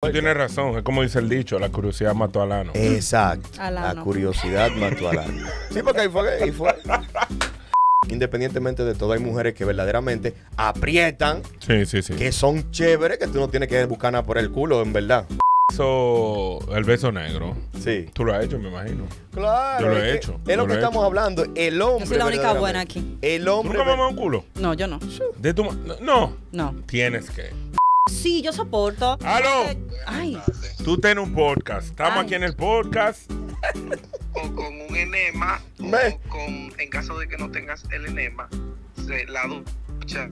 Tú tienes razón, es como dice el dicho, la curiosidad mató al ano. Exacto. La curiosidad mató a ano. Sí, porque ahí fue, Independientemente de todo, hay mujeres que verdaderamente aprietan, sí, sí, sí. que son chéveres, que tú no tienes que buscar nada por el culo, en verdad. el beso negro. Sí. Tú lo has hecho, me imagino. Claro. Yo lo he hecho. Es lo que estamos hablando. El hombre. Yo soy la única buena aquí. El hombre. ¿Tú nunca me un culo? No, yo no. ¿De tu No. No. Tienes que. Sí, yo soporto. ¡Aló! Ay. Tú ten un podcast. Estamos aquí en el podcast. O con un enema. con, en caso de que no tengas el enema, la ducha,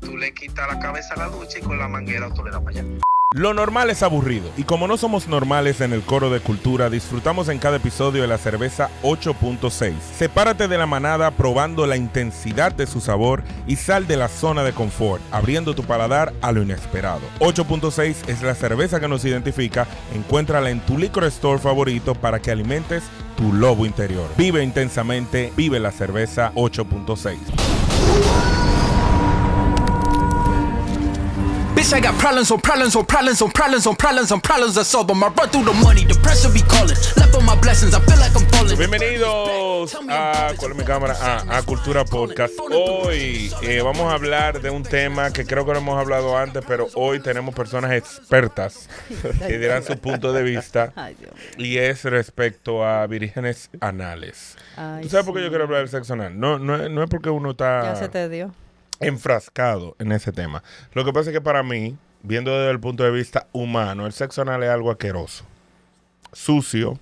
tú le quitas la cabeza a la ducha y con la manguera tú le das para allá. Lo normal es aburrido, y como no somos normales en el coro de cultura, disfrutamos en cada episodio de la cerveza 8.6. Sepárate de la manada probando la intensidad de su sabor y sal de la zona de confort, abriendo tu paladar a lo inesperado. 8.6 es la cerveza que nos identifica, encuéntrala en tu liquor store favorito para que alimentes tu lobo interior. Vive intensamente, vive la cerveza 8.6. Bienvenidos a ¿Cuál es mi cámara? a Cultura Podcast. Hoy eh, vamos a hablar de un tema que creo que no hemos hablado antes, pero hoy tenemos personas expertas que dirán su punto de vista y es respecto a vírgenes anales. ¿Tú sabes por qué yo quiero hablar del sexo anal? No, no, no es porque uno está. Ya se te dio enfrascado en ese tema. Lo que pasa es que para mí, viendo desde el punto de vista humano, el sexo anal es algo asqueroso, sucio,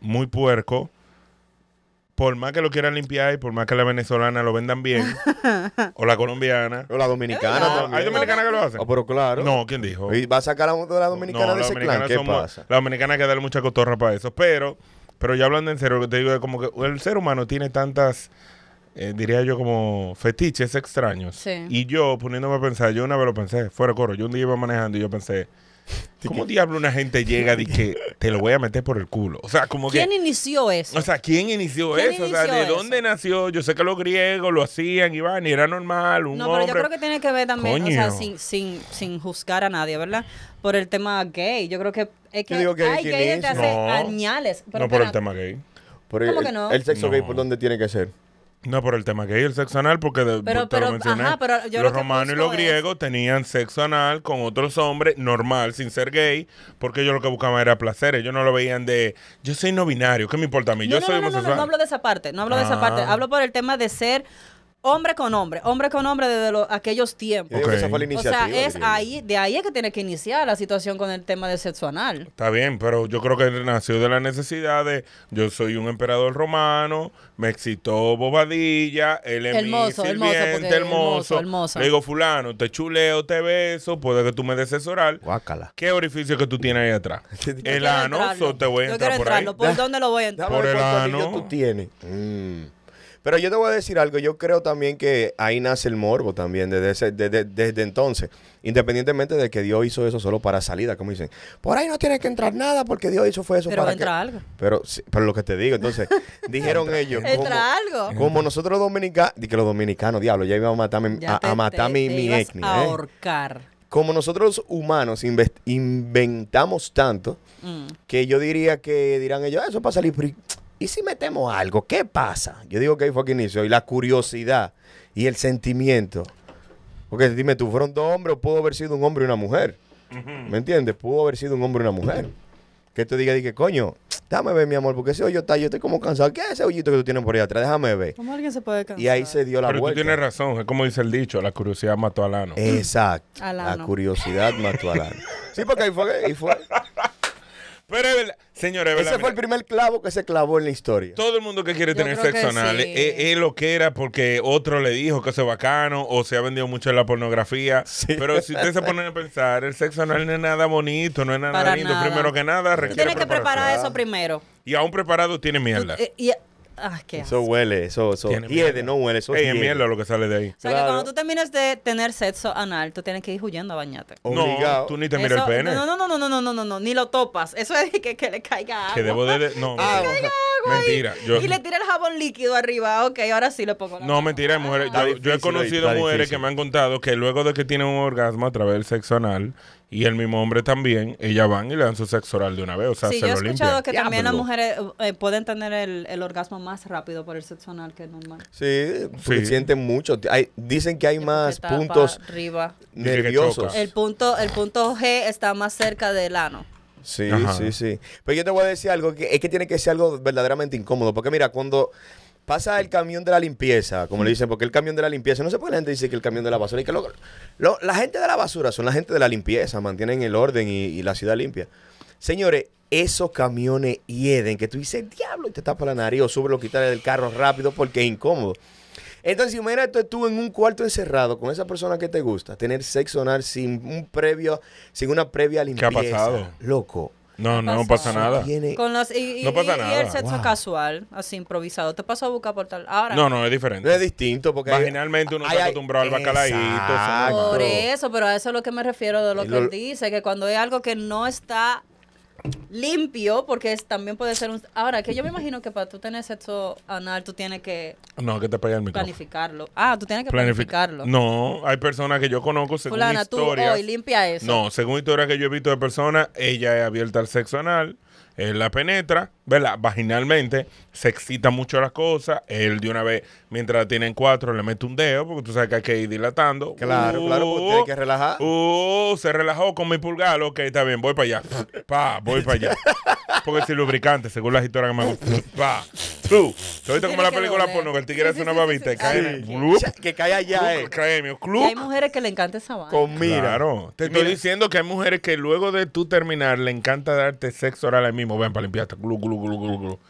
muy puerco. Por más que lo quieran limpiar y por más que la venezolana lo vendan bien, o la colombiana. O la dominicana ¿Hay dominicanas que lo hacen? Oh, pero claro. No, ¿quién dijo? ¿Y va a sacar a la dominicana de ese clan? ¿Qué La dominicana hay que darle mucha cotorra para eso. Pero, pero ya hablando en serio, que te digo, es como que el ser humano tiene tantas eh, diría yo como fetiches extraños. extraño Y yo poniéndome a pensar, yo una vez lo pensé, fuera coro, yo un día iba manejando y yo pensé, ¿Cómo diablo una gente llega Y que te lo voy a meter por el culo? O sea, como ¿Quién que. inició eso? O sea, ¿quién inició eso? o ¿de dónde nació? Yo sé que los griegos lo hacían, iban, y era normal. Un no, pero yo creo que tiene que ver también, o sea, sin, sin, juzgar a nadie, ¿verdad? Por el tema gay. Yo creo que es que, digo que hay gay no, añales. no por el tema gay. el, ¿Cómo que no? El sexo gay, ¿por dónde tiene que ser? No, por el tema gay, el sexo anal, porque los romanos y los griegos tenían sexo anal con otros hombres, normal, sin ser gay, porque ellos lo que buscaban era placer. Ellos no lo veían de, yo soy no binario, ¿qué me importa a mí? yo no, no, No, hablo de esa parte, no hablo de esa ah. parte. Hablo por el tema de ser hombre con hombre, hombre con hombre desde aquellos tiempos. Esa fue la iniciativa, o sea, es ahí, de ahí es que tiene que iniciar la situación con el tema de sexo anal. Está bien, pero yo creo que nació de la necesidad de yo soy un emperador romano, me excitó Bobadilla, él es hermoso, mi hermoso, Le digo, fulano, te chuleo, te beso, puede que tú me desesoral. Guácala. ¿Qué orificio que tú tienes ahí atrás? el ano, te voy a entrar por dónde lo voy a entrar? Por el ano. tú tienes. Mm. Pero yo te voy a decir algo, yo creo también que ahí nace el morbo también desde, ese, desde, desde entonces, independientemente de que Dios hizo eso solo para salida, como dicen. Por ahí no tiene que entrar nada porque Dios hizo fue eso para... Pero entra algo. Pero, pero lo que te digo, entonces, dijeron ellos... Entra como, algo. Como nosotros dominicanos dominicanos, que los dominicanos, diablo, ya iban a matar, mi, a, mi, etnia, A ¿eh? ahorcar. como nosotros humanos inventamos tanto, mm. que yo diría que dirán ellos, ah, eso para salir ¿y si metemos algo? ¿Qué pasa? Yo digo que ahí fue que inicio, Y la curiosidad y el sentimiento. Porque dime, tú fueron dos hombres o pudo haber sido un hombre y una mujer. ¿Me entiendes? Pudo haber sido un hombre y una mujer. Que te diga, dije, coño, dame ver, mi amor, porque ese hoyo está, yo estoy como cansado. ¿Qué es ese hoyito que tú tienes por ahí atrás? Déjame ver. ¿Cómo alguien se puede cansar? Y ahí se dio la vuelta. Pero tú tienes razón, es como dice el dicho, la curiosidad mató al Lano. Exacto. La curiosidad mató a Lano. Sí, porque ahí fue, ahí fue. Pero es verdad. Señores, Ese fue el primer clavo que se clavó en la historia. Todo el mundo que quiere tener sexo anal eh, eh, es, lo que era porque otro le dijo que eso es bacano o se ha vendido mucho la pornografía. Pero si usted se ponen a pensar, el sexo anal no es nada bonito, no es nada lindo. Primero que nada, requiere. Tiene que preparar eso primero. Y aún preparado tiene mierda. Eh, y, Ah, qué eso huele, eso, eso tiene no huele, eso Ey, es mierda lo que sale de ahí. O sea, que cuando tú termines de tener sexo anal, tú tienes que ir huyendo a bañarte. No, tú ni te miras el pene. No, no, no, no, no, no, no, no, ni lo topas. Eso es que, que le caiga agua. Que debo de... no, mentira. Y, yo, y le tira el jabón líquido arriba, ok, ahora sí le pongo la No, mentira, mujeres. yo, yo, he conocido mujeres que me han contado que luego de que tienen un orgasmo a través del sexo anal, y el mismo hombre también, ellas van y le dan su sexo oral de una vez, o sea, sí, yo he escuchado que también las mujeres eh, eh, pueden tener el, orgasmo más rápido por el sexo oral que normal. Sí, porque sienten mucho. Hay, dicen que hay más puntos nerviosos. El punto, el punto G está más cerca del ano. Sí, sí, sí. Pero yo te voy a decir algo, es que tiene que ser algo verdaderamente incómodo, porque mira, cuando pasa el camión de la limpieza, como le dicen, porque el camión de la limpieza, no se puede la gente dice que el camión de la basura, y que la gente de la basura son la gente de la limpieza, mantienen el orden y, la ciudad limpia. Señores, esos camiones hieden, que tú dices, diablo, y te tapa la nariz, o sube lo quitarle del carro rápido porque es incómodo. Entonces, imagínate tú en un cuarto encerrado con esa persona que te gusta, tener sexo sin un previo, sin una previa limpieza. ¿Qué pasado? Loco, no, no, pasa nada. Con las y, y, el sexo casual, así improvisado. Te pasó a buscar por tal. Ahora. No, no, es diferente. es distinto porque. Vaginalmente uno está acostumbrado al bacalaíto. Por eso, pero a eso es lo que me refiero de lo, lo que él dice, que cuando hay algo que no está limpio, porque también puede ser un... Ahora, que yo me imagino que para tú tener sexo anal, tú tienes que... No, que Planificarlo. Ah, tú tienes que planificarlo. No, hay personas que yo conozco según historias... limpia eso. No, según historias que yo he visto de personas, ella es abierta al sexo anal él la penetra, ¿verdad? Vaginalmente, se excita mucho las cosas. Él de una vez, mientras la tiene cuatro, le mete un dedo, porque tú sabes que hay que ir dilatando. Claro, claro, pues tiene que relajar. Uh, se relajó con mi pulgar, ok, está bien, voy para allá. pa, voy para allá. porque si lubricante, según la historia que me gusta Va. tú. ¿Te viste como la película porno que el tigre hace una babita y cae Que cae allá, eh. Hay mujeres que le encanta esa vaina. Con mira. Claro. Te estoy diciendo que hay mujeres que luego de tú terminar le encanta darte sexo oral ahí mismo. Ven para limpiarte.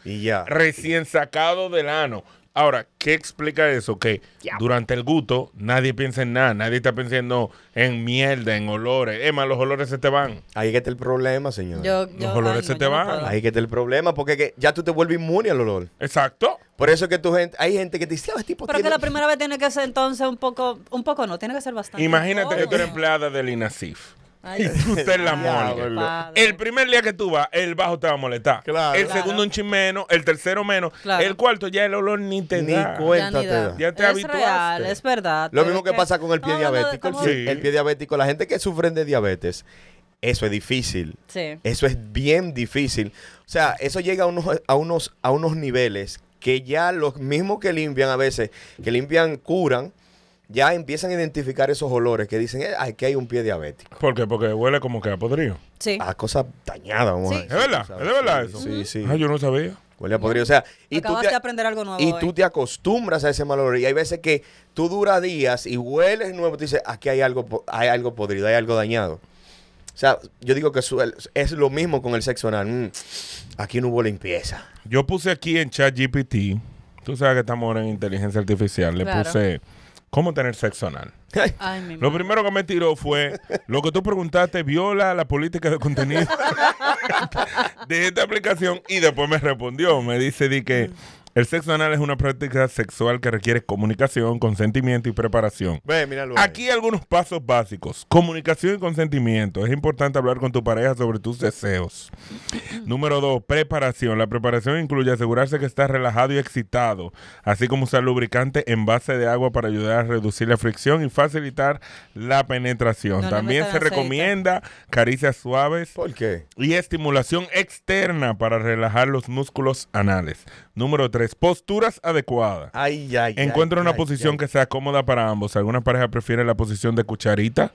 Y ya. Recién sacado del ano. Ahora, ¿qué explica eso? Que durante el gusto nadie piensa en nada, nadie está pensando en mierda, en olores. Emma, los olores se te van. Ahí que está el problema, señor. los olores se te van. Ahí que está el problema, porque ya tú te vuelves inmune al olor. Exacto. Por eso que tu gente, hay gente que te dice, ah, este tipo Pero que la primera vez tiene que ser entonces un poco, un poco no, tiene que ser bastante. Imagínate que tú eres empleada del INASIF. El primer día que tú vas, el bajo te va a molestar. El segundo un chin el tercero menos. El cuarto ya el olor ni te da. ya, es es verdad. Lo mismo que, pasa con el pie diabético. el, pie diabético, la gente que sufre de diabetes, eso es difícil. Eso es bien difícil. O sea, eso llega a unos, a unos, a unos niveles que ya los mismos que limpian a veces, que limpian, curan, ya empiezan a identificar esos olores que dicen, eh, aquí hay un pie diabético. ¿Por qué? Porque huele como que a podrido. Sí. A cosas dañadas, ¿Es verdad? ¿Es de verdad eso? Sí, sí. Ah, yo no sabía. Huele a podrido. O sea, y tú te, de aprender algo nuevo. Y tú te acostumbras a ese mal olor. Y hay veces que tú dura días y hueles nuevo. y dices, aquí hay algo, hay algo podrido, hay algo dañado. O sea, yo digo que es lo mismo con el sexo anal. Mm, aquí no hubo limpieza. Yo puse aquí en chat GPT, Tú sabes que estamos ahora en inteligencia artificial. Le puse ¿Cómo tener sexo anal? lo primero que me tiró fue lo que tú preguntaste viola la política de contenido de esta aplicación y después me respondió, me dice di que el sexo anal es una práctica sexual que requiere comunicación, consentimiento y preparación. Ve, Aquí algunos pasos básicos. Comunicación y consentimiento. Es importante hablar con tu pareja sobre tus deseos. Número dos, preparación. La preparación incluye asegurarse que estás relajado y excitado, así como usar lubricante en base de agua para ayudar a reducir la fricción y facilitar la penetración. También se recomienda caricias suaves. ¿Por qué? Y estimulación externa para relajar los músculos anales. Número tres, posturas adecuadas. Ay, ay, Encuentra una posición que sea cómoda para ambos. Algunas parejas prefieren la posición de cucharita,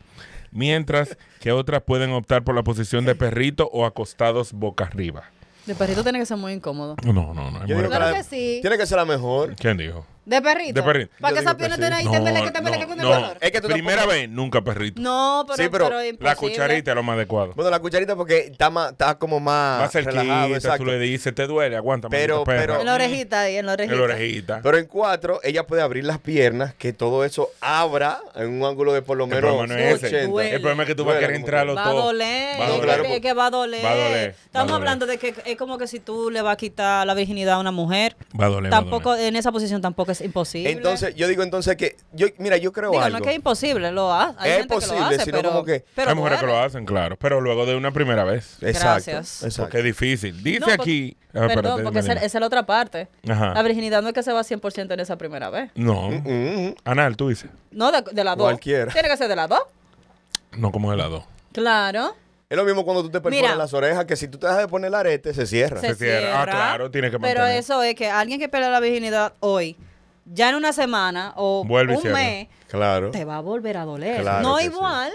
mientras que otras pueden optar por la posición de perrito o acostados boca arriba. De perrito tiene que ser muy incómodo. No, no, no. Tiene que ser la mejor. ¿Quién dijo? ¿De perrito? De perrito. ¿Para qué esa pierna tiene ahí? No, que te no, con el no. Es que tú Primera vez, nunca perrito. No, pero, sí, pero, la cucharita es lo más adecuado. Bueno, la cucharita porque está, más, está como más. Más cerquita, tú le dices, te duele, aguántame. Pero, pero. En la orejita ahí, en orejita. En orejita. Pero en cuatro, ella puede abrir las piernas, que todo eso abra en un ángulo de por lo menos el 80. El problema es que tú vas a querer entrarlo todo. Va a doler. Es que va a doler. Estamos hablando de que es como que si tú le vas a quitar la virginidad a una mujer. Va a doler. Tampoco, en esa posición tampoco es imposible. Entonces, yo digo entonces que, yo, mira, yo creo algo. No es que es imposible, lo hace es gente que lo sino como que... hay mujeres que lo hacen, claro, pero luego de una primera vez. Exacto. Gracias. Porque es difícil. Dice aquí... Ah, perdón, porque esa, es la otra parte. La virginidad no es que se va 100% en esa primera vez. No. Mm, mm, mm. Anal, tú dices. No, de, de las dos. Cualquiera. Tiene que ser de las dos. No como de las dos. Claro. Es lo mismo cuando tú te perforas las orejas, que si tú te dejas de poner el arete, se cierra. Se, cierra. Ah, claro, tiene que Pero eso es que alguien que pelea la virginidad hoy ya en una semana o un mes, te va a volver a doler. no igual,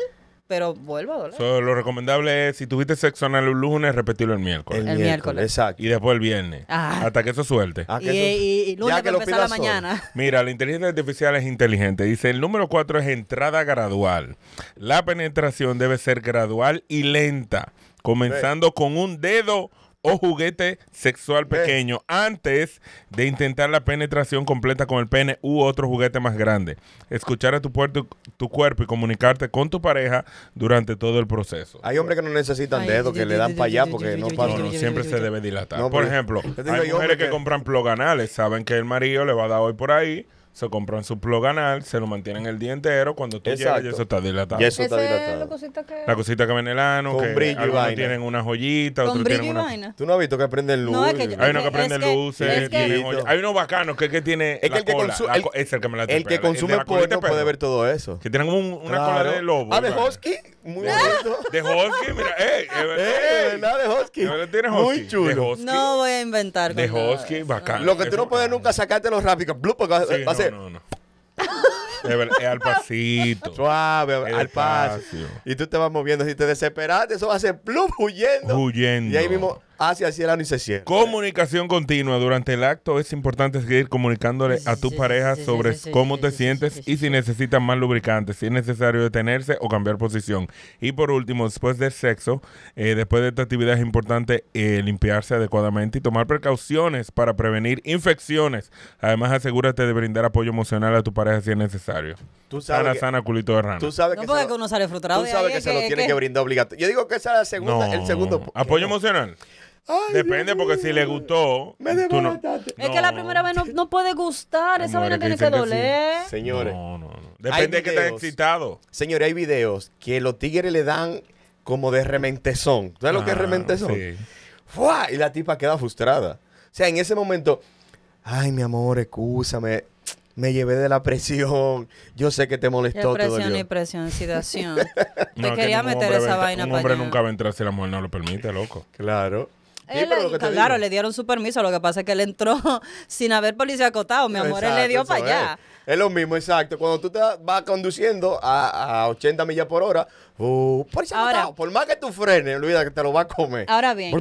pero vuelve a doler. lo recomendable es, si tuviste sexo en el lunes, repetirlo el miércoles. El, miércoles. Exacto. Y después el viernes. Ah. Hasta que eso suelte. Ah, y, lunes que lo la mañana. Mira, la inteligencia artificial es inteligente. Dice, el número cuatro es entrada gradual. La penetración debe ser gradual y lenta, comenzando con un dedo o juguete sexual pequeño antes de intentar la penetración completa con el pene u otro juguete más grande. Escuchar a tu, puerto, tu cuerpo y comunicarte con tu pareja durante todo el proceso. Hay hombres que no necesitan dedo, que le dan para allá porque no paran. No, siempre se debe dilatar. por ejemplo, hay mujeres que, que compran ploganales, saben que el marido le va a dar hoy por ahí se compran su plug anal, se lo mantienen el día entero. Cuando tú llegas, ya eso está dilatado. Ya eso está dilatado. La cosita que... La cosita que ven el ano, Con que brillo algunos y vaina. tienen una joyita, Con otros brillo tienen y vaina. Tú no has visto que prenden luces. No, es que yo- hay uno que prende prenden luces, es que- hay uno bacano que, que tiene Es la el que cola, es el que me la El que consume porno puede ver todo eso. Que tienen un- una cola de lobo. A ah, ver, Hosky muy bonito. De Hosky, mira, eh de verdad, de Hosky. Muy chulo. No voy a inventar. De Hosky, bacán. Lo que tú no puedes nunca sacarte los rápidos, blue, porque va a ser. es al pasito. Suave, al paso. Y tú te vas moviendo. Si te desesperaste, eso va a ser plum, huyendo. Huyendo. Y ahí mismo hacia el cielo y se cierra. Comunicación continua. Durante el acto es importante seguir comunicándole a tu pareja sobre cómo te sientes y si necesitas más lubricante, si es necesario detenerse o cambiar posición. Y por último, después del sexo, eh, después de esta actividad es importante eh, limpiarse adecuadamente y tomar precauciones para prevenir infecciones. Además, asegúrate de brindar apoyo emocional a tu pareja si es necesario. Tú sabes sana, que, sana, culito de rana. Tú sabes que no frustrado. tiene que, brindar obligatorio. Yo digo que esa es la segunda, el segundo. Apoyo emocional. Depende, porque si le gustó. Es que la primera vez no, puede gustar. Esa vaina tiene que, doler. Señores. No, no, no. Depende de que estés excitado. Señores, hay videos que los tigres le dan como de rementezón. ¿Sabes lo que es rementezón? Sí. Y la tipa queda frustrada. O sea, en ese momento, ay, mi amor, excusa me llevé de la presión. Yo sé que te molestó presión todo. Presión y presión, te quería meter esa vaina Un hombre nunca va a entrar si la mujer no lo permite, loco. Claro claro, le dieron su permiso, lo que pasa es que él entró sin haber policía acotado, mi amor, él le dio para allá. Es. lo mismo, exacto. Cuando tú te vas conduciendo a, a 80 millas por hora, uh, por, por más que tú frenes, olvida que te lo va a comer. Ahora bien,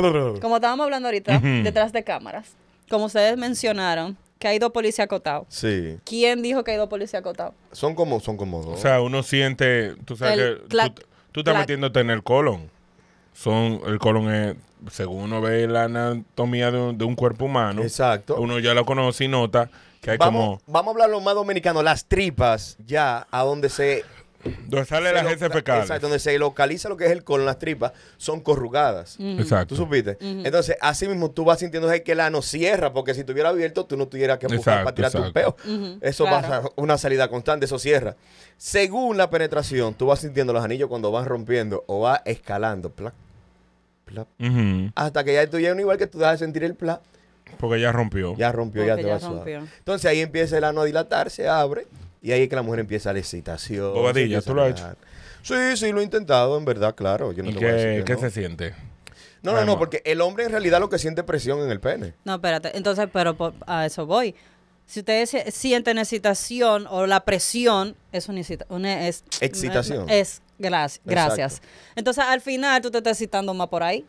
como estábamos hablando ahorita, detrás de cámaras, como ustedes mencionaron, que hay dos policías acotados. Sí. ¿Quién dijo que hay dos policías acotados? Son como, son como dos. O sea, uno siente, tú sabes que tú, estás metiéndote en el colon son, el colon es, según uno ve la anatomía de un, cuerpo humano, Exacto. uno ya lo conoce y nota que hay como... Vamos a hablar lo más dominicano, las tripas, ya, a donde se donde sale la gente fecal. Exacto, donde se localiza lo que es el colon, las tripas, son corrugadas. Exacto. ¿Tú supiste? Entonces, así mismo tú vas sintiendo que el ano cierra, porque si estuviera abierto, tú no tuvieras que buscar para tirar tu peo. Eso pasa una salida constante, eso cierra. Según la penetración, tú vas sintiendo los anillos cuando van rompiendo o va escalando. hasta que ya tú igual que tú dejas de sentir el pla. Porque ya rompió. Ya rompió, ya te Entonces ahí empieza el ano a dilatar, se abre y ahí es que la mujer empieza la excitación. Bobadilla, ¿tú lo has hecho? Sí, sí, lo he intentado, en verdad, claro. qué, qué se siente? No, no, no, porque el hombre en realidad lo que siente presión en el pene. No, espérate. Entonces, pero a eso voy. Si ustedes sienten excitación o la presión, e, es una, Excitación. Es, gracias, gracias. Entonces, al final, tú te estás excitando más por ahí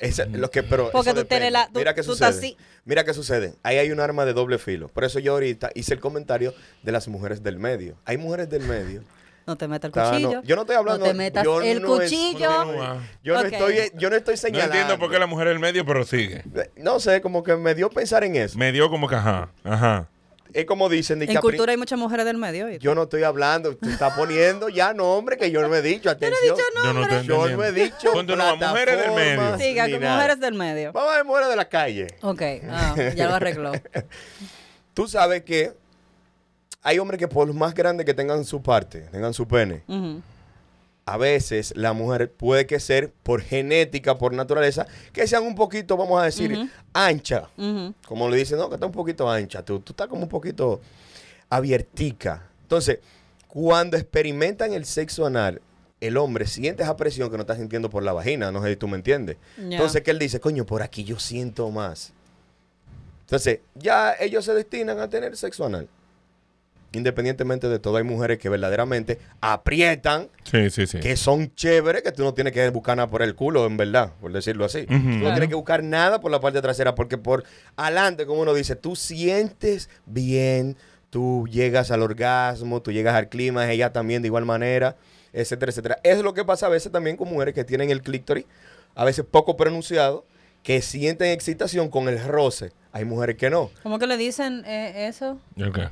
es mm. que, pero Porque tienes la. Mira sucede. Mira qué sucede. Ahí hay un arma de doble filo. Por eso yo ahorita hice el comentario de las mujeres del medio. Hay mujeres del medio. No te metas el cuchillo. yo no estoy hablando. No te metas el cuchillo. yo, no estoy, yo no estoy entiendo por qué la mujer del medio, pero sigue. No sé, como que me dio pensar en eso. Me dio como que ajá, ajá es como dicen. En cultura hay muchas mujeres del medio. Yo no estoy hablando, tú estás poniendo ya nombres que yo no he dicho. Atención. Yo no he dicho nombre. Yo no, he dicho. Cuando no, mujeres del medio. Siga, con mujeres del medio. Vamos a ver mujeres de la calle. Ok, ah, ya lo arregló. tú sabes que hay hombres que por los más grandes que tengan su parte, tengan su pene, Ajá a veces la mujer puede que ser por genética, por naturaleza, que sean un poquito, vamos a decir, ancha. Como le dicen, no, que está un poquito ancha, tú, tú estás como un poquito abiertica. Entonces, cuando experimentan el sexo anal, el hombre siente esa presión que no está sintiendo por la vagina, no sé si tú me entiendes. Entonces, que él dice, coño, por aquí yo siento más. Entonces, ya ellos se destinan a tener sexo anal independientemente de todo, hay mujeres que verdaderamente aprietan, que son chéveres, que tú no tienes que buscar nada por el culo, en verdad, por decirlo así. No tienes que buscar nada por la parte trasera, porque por adelante, como uno dice, tú sientes bien, tú llegas al orgasmo, tú llegas al clima, ella también de igual manera, etcétera, etcétera. Eso Es lo que pasa a veces también con mujeres que tienen el clítoris, a veces poco pronunciado, que sienten excitación con el roce. Hay mujeres que no. ¿Cómo que le dicen eh, eso? qué?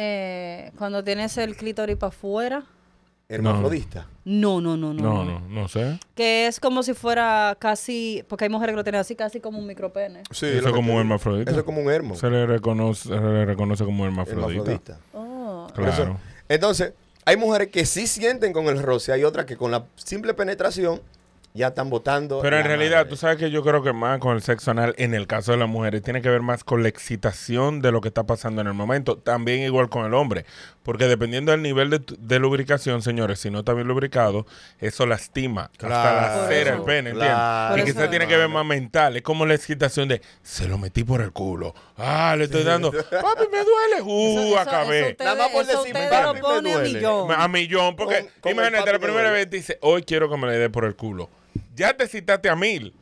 Eh, cuando tienes el clítoris para afuera. Hermafrodista. No no no, no no no, no, sé. Que es como si fuera casi, porque hay mujeres que lo tienen así, casi como un micropene. Sí, eso es como un hermafrodita. Eso es como un hermo. Se le reconoce, como hermafrodita. Oh. Claro. entonces, hay mujeres que sí sienten con el roce, hay otras que con la simple penetración ya están votando. Pero en realidad, tú sabes que yo creo que más con el sexo anal, en el caso de las mujeres, tiene que ver más con la excitación de lo que está pasando en el momento. También igual con el hombre. Porque dependiendo del nivel de, lubricación, señores, si no está bien lubricado, eso lastima hasta la cera, el pene, ¿entiendes? Y y quizás tiene que ver más mental. Es como la excitación de, se lo metí por el culo. Ah, le estoy dando, papi, me duele. Uh, acabé. Eso Nada más por A millón. A millón, porque imagínate, la primera vez dice, hoy quiero que me le dé por el culo. Ya te citaste a mil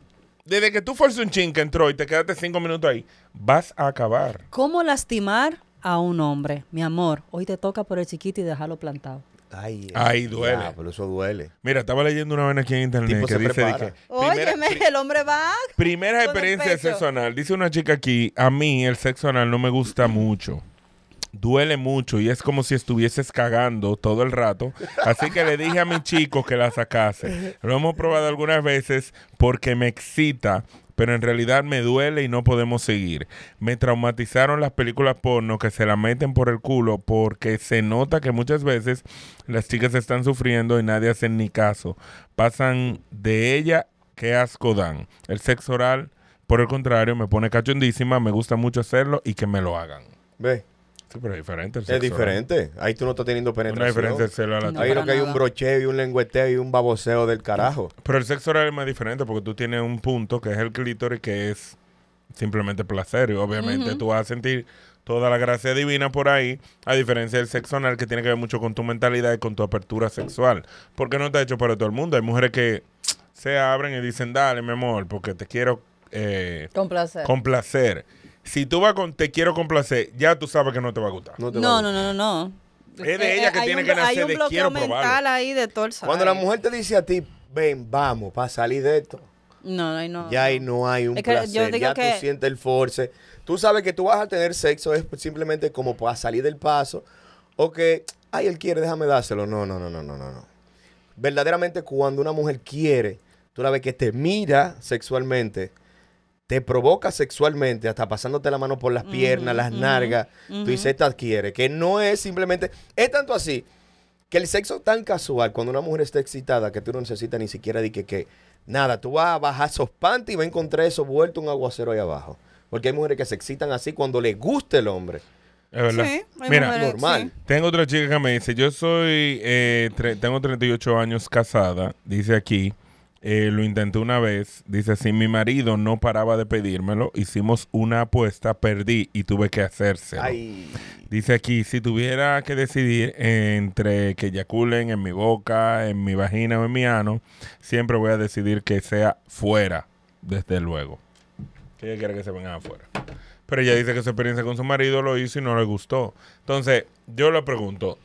desde que tú fueras un ching que entró y te quedaste cinco minutos ahí, vas a acabar. ¿Cómo lastimar a un hombre, mi amor, hoy te toca por el chiquito y dejarlo plantado. Ay, eh, Ay, duele. pero eso duele. Mira, estaba leyendo una vaina aquí en internet que dice, dice Óyeme, el hombre va. Primera experiencia de sexo anal. Dice una chica aquí, a mí el sexo anal no me gusta mucho. Duele mucho y es como si estuvieses cagando todo el rato. Así que le dije a mi chico que la sacase. Lo hemos probado algunas veces porque me excita pero en realidad me duele y no podemos seguir. Me traumatizaron las películas porno que se la meten por el culo porque se nota que muchas veces las chicas están sufriendo y nadie hace ni caso. Pasan de ella, qué asco dan. El sexo oral, por el contrario, me pone cachondísima, me gusta mucho hacerlo y que me lo hagan. Ve pero es diferente. sexo es diferente. Ahí tú no estás teniendo penetración. Una diferencia Ahí lo que hay un brocheo y un lengüeteo y un baboseo del carajo. Pero el sexo oral es más diferente porque tú tienes un punto que es el clítoris que es simplemente placer. Y obviamente tú vas a sentir toda la gracia divina por ahí, a diferencia del sexo anal que tiene que ver mucho con tu mentalidad y con tu apertura sexual. Porque no está hecho para todo el mundo. Hay mujeres que se abren y dicen, dale, mi amor, porque te quiero eh, complacer. Si tú vas con te quiero complacer, ya tú sabes que no te va a gustar. No, no, no, no, no, Es de eh, ella que tiene que nacer hay un de quiero mental ahí de torso. Cuando la mujer te dice a ti, ven, vamos, para salir de esto. No, no, no. Ya ahí no hay un es que placer. ya que... tú sientes el force. Tú sabes que tú vas a tener sexo es simplemente como para salir del paso o que, ay, él quiere, déjame dárselo. No, no, no, no, no, no. Verdaderamente cuando una mujer quiere, tú la ves que te mira sexualmente te provoca sexualmente, hasta pasándote la mano por las piernas, las nargas, Tu tú dices, te adquiere, que no es simplemente, es tanto así, que el sexo tan casual, cuando una mujer está excitada, que tú no necesitas ni siquiera de que, nada, tú vas a bajar esos y vas a encontrar eso vuelto un aguacero ahí abajo. Porque hay mujeres que se excitan así cuando les gusta el hombre. Es verdad. Sí, Mira, normal. Tengo otra chica que me dice, yo soy, eh, tengo 38 años casada, dice aquí, eh, lo intenté una vez. Dice, si mi marido no paraba de pedírmelo, hicimos una apuesta, perdí y tuve que hacerse. Dice aquí, si tuviera que decidir entre que eyaculen en mi boca, en mi vagina o en mi ano, siempre voy a decidir que sea fuera, desde luego. Que ella quiere que se vengan afuera. Pero ella dice que su experiencia con su marido lo hizo y no le gustó. Entonces, yo le pregunto,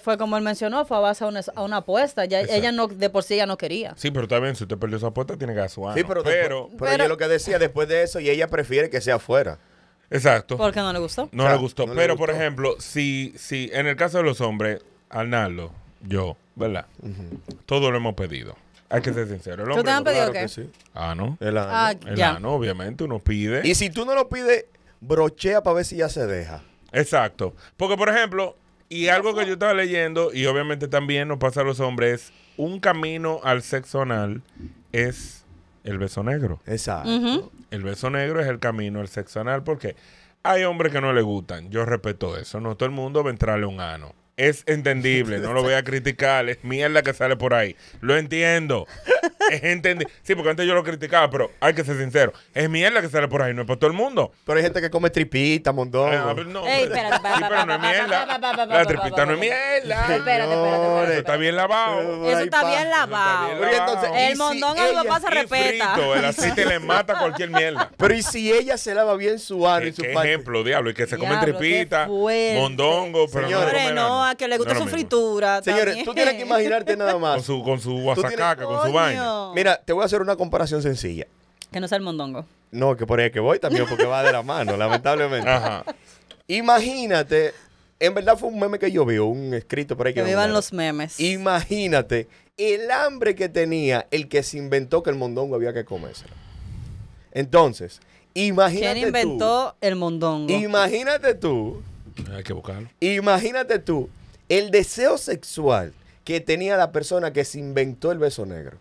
fue, como él mencionó, fue a base a una, apuesta. ella no, de por sí ya no quería. Sí, pero está bien, si usted perdió su apuesta, tiene que asumir. Sí, pero, pero, pero, lo que decía después de eso, y ella prefiere que sea afuera. Exacto. Porque no le gustó. No le gustó. pero, por ejemplo, si, si en el caso de los hombres, Arnaldo, yo, ¿verdad? Todo lo hemos pedido. Hay que ser sincero. El hombre, te han pedido qué? Ah, no. Ah, obviamente, uno pide. Y si tú no lo pides, brochea para ver si ya se deja. Exacto. Porque, por ejemplo, y algo que yo estaba leyendo, y obviamente también nos pasa a los hombres, un camino al sexo anal es el beso negro. Exacto. El beso negro es el camino al sexo anal porque hay hombres que no le gustan. Yo respeto eso. No todo el mundo va a entrarle un ano. Es entendible, no lo voy a criticar. Es mierda que sale por ahí. Lo entiendo. Sí, porque antes yo lo criticaba, pero hay que ser sincero. Es mierda que sale por ahí, no es para todo el mundo. Pero hay gente que come tripita, mondón. no, espérate, ah, sí, pero no es mierda. La tripita no es mierda. Espérate, espérate, Eso está bien lavado. Eso está bien lavado. el mondón a papá se respeta. Frito, el aceite le mata cualquier mierda. Pero ¿y si ella se lava bien su ano y su ¿Qué ejemplo, diablo? Y que se come tripita, mondongo, pero Señores, no, a que le guste su fritura. Señores, tú tienes que imaginarte nada más. Con su guasacaca, con su baño. Mira, te voy a hacer una comparación sencilla. Que no sea el mondongo. No, que por ahí que voy también, porque va de la mano, lamentablemente. Ajá. Imagínate, en verdad fue un meme que yo vi, un escrito por ahí que. Que iban los memes. Imagínate el hambre que tenía el que se inventó que el mondongo había que comérselo. Entonces, imagínate. ¿Quién inventó el mondongo? Imagínate tú. Hay que buscarlo. Imagínate tú el deseo sexual que tenía la persona que se inventó el beso negro.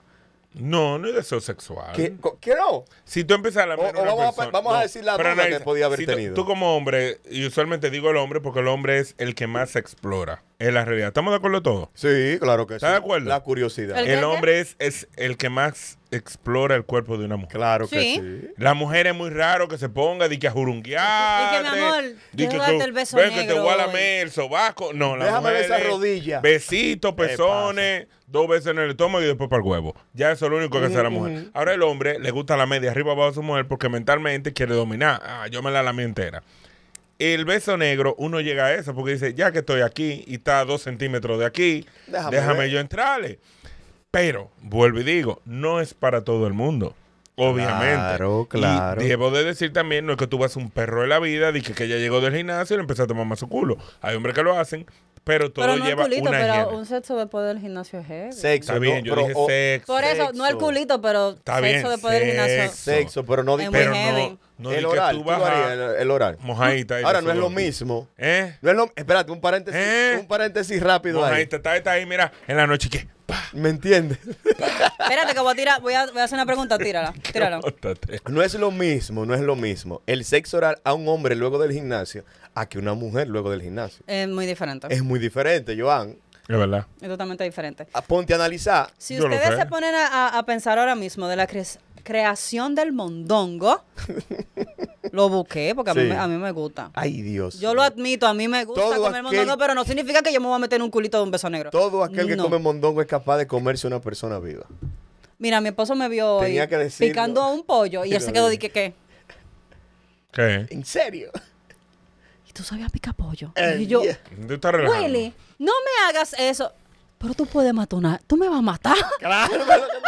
No, no es deseo sexual. ¿Qué, no? Si tú empiezas a la o, vamos, a, vamos a decir la duda que podía haber tenido. Tú, como hombre, y usualmente digo el hombre porque el hombre es el que más se explora en la realidad. ¿Estamos de acuerdo todo? Sí, claro que ¿Estás de acuerdo? La curiosidad. El, hombre es, es, el que más explora el cuerpo de una mujer. Claro que sí. La mujer es muy raro que se ponga de que a jurunguear. Y que mi amor, que, el beso ven, que te voy a lamer el sobaco. No, la Déjame mujer esa rodilla. Besitos, pezones, dos veces en el estómago y después para el huevo. Ya eso es lo único que hace la mujer. Ahora el hombre le gusta la media arriba abajo a su mujer porque mentalmente quiere dominar. Ah, yo me la lamé entera. El beso negro, uno llega a eso porque dice, ya que estoy aquí y está a dos centímetros de aquí, déjame, yo entrarle. Pero, vuelvo y digo, no es para todo el mundo. Obviamente. Claro, claro. Y debo de decir también, no es que tú vas un perro de la vida, di que ya llegó del gimnasio y le empezó a tomar más su culo. Hay hombres que lo hacen, pero todo pero no lleva el culito, pero un sexo después del gimnasio es heavy. Sexo. Está bien, yo dije sexo. Por eso, no el culito, pero Está sexo bien, después sexo. del gimnasio. Sexo, pero no... Es pero no no el que tú el, el, oral. Mojadita. Ahora no es lo mismo. ¿Eh? No es lo, espérate, un paréntesis, ¿Eh? un paréntesis rápido Mojadita, ahí. Está, ahí, mira, en la noche, que. ¿Me entiendes? Espérate que voy a tirar, voy a, hacer una pregunta, tírala, tírala. No es lo mismo, no es lo mismo el sexo oral a un hombre luego del gimnasio a que una mujer luego del gimnasio. Es muy diferente. Es muy diferente, Joan. Es verdad. Es totalmente diferente. Ah, ponte a analizar. Si ustedes se ponen a, pensar ahora mismo de la, creación del mondongo. Lo busqué porque a, mí, a me gusta. Ay, Dios. Yo lo admito, a mí me gusta comer mondongo, pero no significa que yo me voy a meter en un culito de un beso negro. Todo aquel que come mondongo es capaz de comerse una persona viva. Mira, mi esposo me vio hoy picando a un pollo y él se quedó de que qué. ¿Qué? ¿En serio? ¿Y tú sabías picar pollo? Eh, y yo, no me hagas eso pero tú puedes matonar. tú me vas a matar. Claro,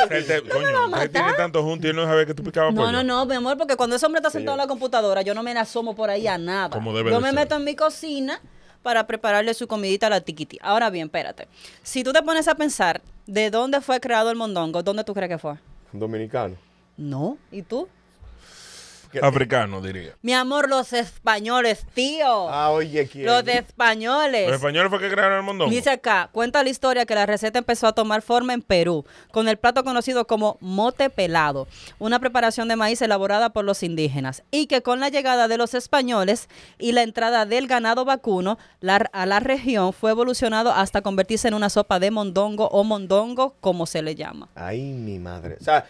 te, ¿Tú me vas a matar? tiene tanto junto y no sabe que tú picabas No, no, no, mi amor, porque cuando ese hombre está sentado en la computadora, yo no me asomo por ahí a nada. Como debe yo me meto en mi cocina para prepararle su comidita a la tiquiti. Ahora bien, espérate. Si tú te pones a pensar de dónde fue creado el mondongo, ¿dónde tú crees que fue? Dominicano. No, ¿y tú? Africano, diría. Mi amor, los españoles, tío. Ah, oye, ¿quién? Los españoles. Los españoles fue que crearon el mondongo. Dice acá, cuenta la historia que la receta empezó a tomar forma en Perú, con el plato conocido como mote pelado, una preparación de maíz elaborada por los indígenas, y que con la llegada de los españoles y la entrada del ganado vacuno a la región fue evolucionado hasta convertirse en una sopa de mondongo o mondongo, como se le llama. Ay, mi madre. O sea,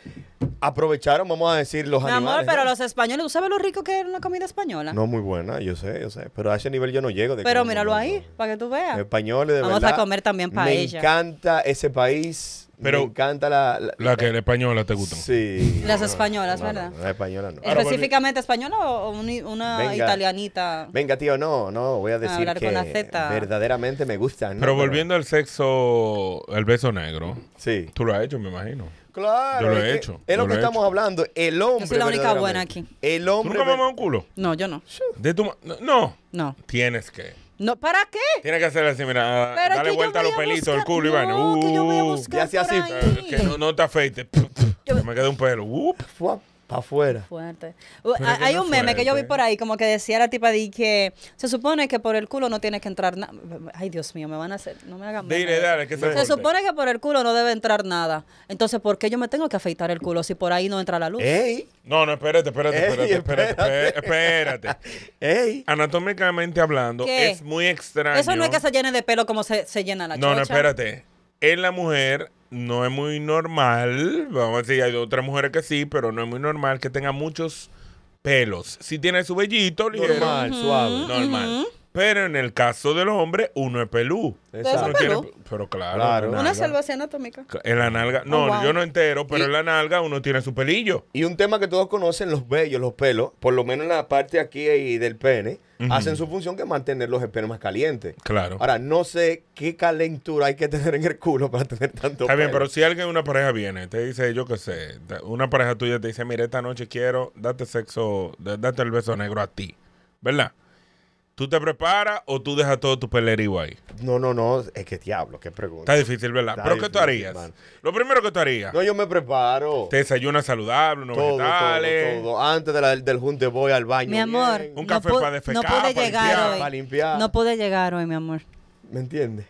aprovecharon, vamos a decir, los mi Amor, pero los españoles ¿Tú sabes lo rico que es una comida española? No, muy buena, yo sé, yo sé. Pero a ese nivel yo no llego. De pero míralo ahí, para que tú veas. Españoles, de Vamos a comer también ella. Me encanta ese país. Pero me encanta la... La, que la española te gusta. Sí. Las españolas, ¿verdad? la española no. ¿Específicamente española o una italianita? Venga, tío, no, no. Voy a decir que verdaderamente me gustan. Pero volviendo al sexo, el beso negro. Sí. Tú lo has hecho, me imagino. Claro. Yo lo he hecho. Es lo, que estamos hablando. El hombre. Yo soy la única buena aquí. El hombre. ¿Tú nunca mamás un culo? No, yo no. ¿De tu no. No. Tienes que. No, ¿para qué? Tienes que hacer así, mira, dale vuelta a los pelitos, el culo y vaina. Uh, que y así, así. Que no, te afeites. Yo, me quedé un pelo. Uh, para afuera. Fuerte. Uh, hay un meme que yo vi por ahí, como que decía la tipa de que se supone que por el culo no tiene que entrar nada. Ay, Dios mío, me van a hacer. No me hagan Dile, se, supone que por el culo no debe entrar nada. Entonces, ¿por qué yo me tengo que afeitar el culo si por ahí no entra la luz? Ey. No, no, espérate, espérate, espérate, espérate. Espérate. Ey. Anatómicamente hablando, es muy extraño. Eso no es que se llene de pelo como se, llena la No, no, espérate. En la mujer no es muy normal, vamos a decir, hay otras mujeres que sí, pero no es muy normal que tenga muchos pelos. Si tiene su vellito, ligero. Normal, suave. Normal. Pero en el caso de los hombres, uno es pelú. pero claro. Una, salvación atómica. En la nalga. No, oh, yo no entero, pero en la nalga uno tiene su pelillo. Y un tema que todos conocen, los vellos, los pelos, por lo menos en la parte aquí del pene, hacen su función que mantener los más calientes. Claro. Ahora, no sé qué calentura hay que tener en el culo para tener tanto Está bien, pero si alguien, una pareja viene, te dice, yo qué sé, una pareja tuya te dice, mire, esta noche quiero, date sexo, date el beso negro a ti, ¿verdad? ¿Tú te preparas o tú dejas todo tu pelerío ahí? No, no, no. Es que diablo, qué pregunta. Está difícil, ¿verdad? ¿Pero qué tú harías? Lo primero que tú harías. No, yo me preparo. Te desayunas saludable, unos vegetales. Todo, todo. Antes de la, del junte voy al baño. Mi amor. Un café para defecar, para limpiar, No puede llegar hoy, mi amor. ¿Me entiendes?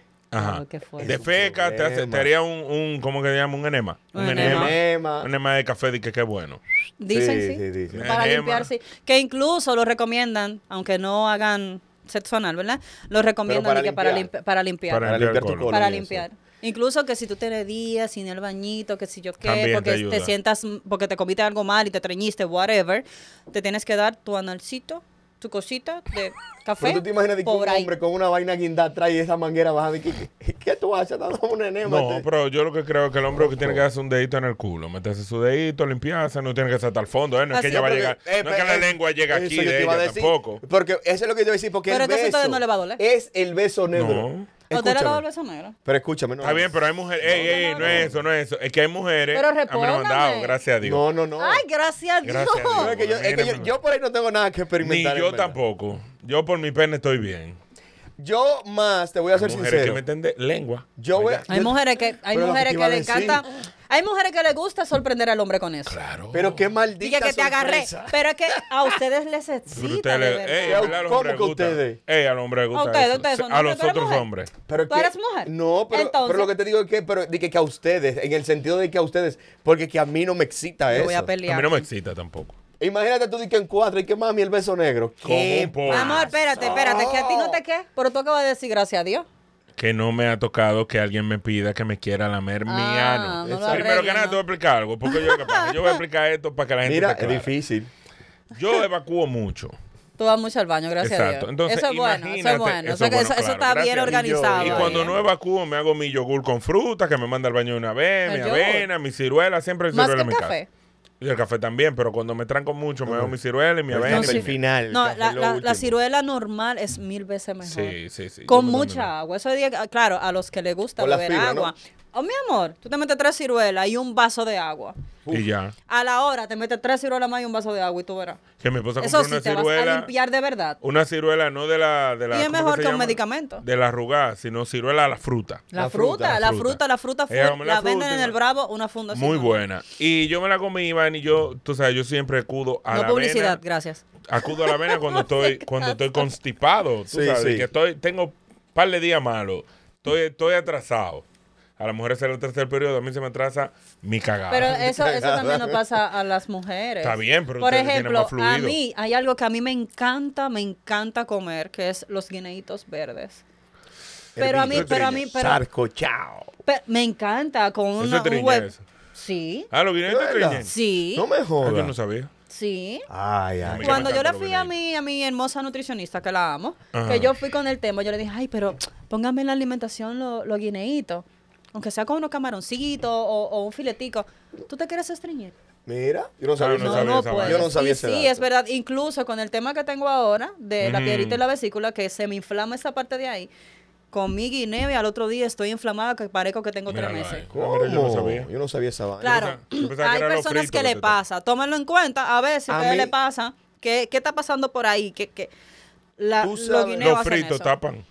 de feca te, haría un, un, ¿cómo que se llama? Un enema. Un, enema. de café, de que qué bueno. Dicen sí. Para Que incluso lo recomiendan, aunque no hagan sexo ¿verdad? Lo recomiendan para, limpiar. Para, limpiar. Incluso que si tú tienes días sin el bañito, que si yo qué, porque te, te, sientas, porque te comiste algo mal y te treñiste, whatever, te tienes que dar tu analcito su cosita de café. ¿Pero tú te imaginas de que un hombre con una vaina guinda trae esa manguera baja ¿Qué, qué, qué tú haces? un enema? No, este. pero yo lo que creo es que el hombre que tiene que hacer un dedito en el culo, meterse su dedito, limpiarse, no tiene que hasta al fondo, ¿eh? eh, No es que ella va a llegar, no es que la lengua llegue aquí de ella tampoco. Porque eso es lo que yo iba decir, porque pero el beso... no le va a doler. Es el beso negro. Pero escúchame, no. Está bien, pero hay mujeres. No, ey, ey, no, es eso, no es eso. Es que hay mujeres. Pero han mandado, gracias a Dios. No, no, no. Ay, gracias a Dios. Gracias es que, yo, yo, por ahí no tengo nada que experimentar. Ni yo tampoco. Yo por mi pene estoy bien. Yo más, te voy a ser mujeres sincero. que me lengua. Yo Hay mujeres que, hay mujeres que le encanta. Hay mujeres que le gusta sorprender al hombre con eso. Claro. Pero qué maldita Dije que te agarré. Pero es que a ustedes les excita. ustedes- a ¿Cómo que a ustedes? a al hombre le gusta. a los otros hombres. Pero ¿Tú eres mujer? No, pero, pero lo que te digo es que, pero, que, a ustedes, en el sentido de que a ustedes, porque que a mí no me excita eso. voy a pelear. A mí no me excita tampoco. Imagínate tú que en cuatro y que mami el beso negro. ¿Qué? Eh, amor, espérate, espérate, que a ti no te ah. qué. Pero tú acabas de decir gracias a Dios que no me ha tocado que alguien me pida que me quiera lamer mi ah, ano. Primero que nada, te voy a explicar algo, porque yo, yo voy a explicar esto para que la gente. Mira, es difícil. Yo evacúo mucho. Tú vas mucho al baño, gracias a Dios. eso es bueno, eso es bueno. Eso, está bien organizado. Y, cuando no evacúo, me hago mi yogur con fruta, que me manda al baño de una vez, mi avena, mi ciruela, siempre el ciruela en mi café. Y el café también, pero cuando me tranco mucho, me veo mi ciruela y mi avena. No, final. No, la, la, ciruela normal es mil veces mejor. Sí, sí, sí. Con mucha agua. Eso día, claro, a los que les gusta beber agua, Oh, mi amor, tú te metes tres ciruelas y un vaso de agua. Y ya. A la hora te metes tres ciruelas más y un vaso de agua y tú verás. Que mi esposa Eso sí, te vas a limpiar de verdad. Una ciruela no de la... De la y es mejor que, un medicamento. De la arrugada, sino ciruela a la fruta. La, fruta, la fruta, la fruta. la, venden en el Bravo, una fundación. Muy buena. Y yo me la comí, Iván, y yo, tú sabes, yo siempre acudo a la no la publicidad, gracias. Acudo a la vena cuando estoy cuando estoy constipado, sí, sí. que estoy, tengo un par de días malos, estoy, estoy atrasado a las mujeres sale el tercer periodo, a mí se me atrasa mi cagada. Pero eso, también nos pasa a las mujeres. Está bien, pero Por ejemplo, a mí hay algo que a mí me encanta, me encanta comer, que es los guineitos verdes. Pero a mí, pero a mí, pero... me encanta con una, guineitos web... Sí. Ah, ¿los guineitos triñen? Sí. No me yo no sabía. Sí. Ay, ay. Cuando yo le fui a mi, a mi hermosa nutricionista, que la amo, que yo fui con el tema, yo le dije, ay, pero póngame en la alimentación los guineitos aunque sea con unos camaroncitos o, un filetico, ¿tú te quieres estreñir? Mira, yo no sabía, no, no, sabía yo no sabía sí, sí es verdad. Incluso con el tema que tengo ahora de la piedrita y la vesícula, que se me inflama esa parte de ahí. Con mi guineo al otro día estoy inflamada que parezco que tengo tres meses. ¿Cómo? Yo no sabía. esa vaina. Claro, hay personas que, le pasa. Tómalo en cuenta a si a le pasa, qué, qué está pasando por ahí, que, que la, los fritos tapan.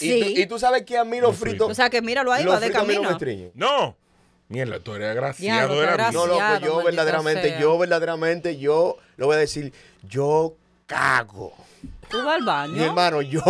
¿Y, tú, y tú sabes que Miro Frito. O sea, que míralo ahí, va de camino. No. Mierda, tú eres agraciado. no, yo verdaderamente, yo verdaderamente, yo lo voy a decir, yo cago. Tú vas al baño. Mi hermano, yo.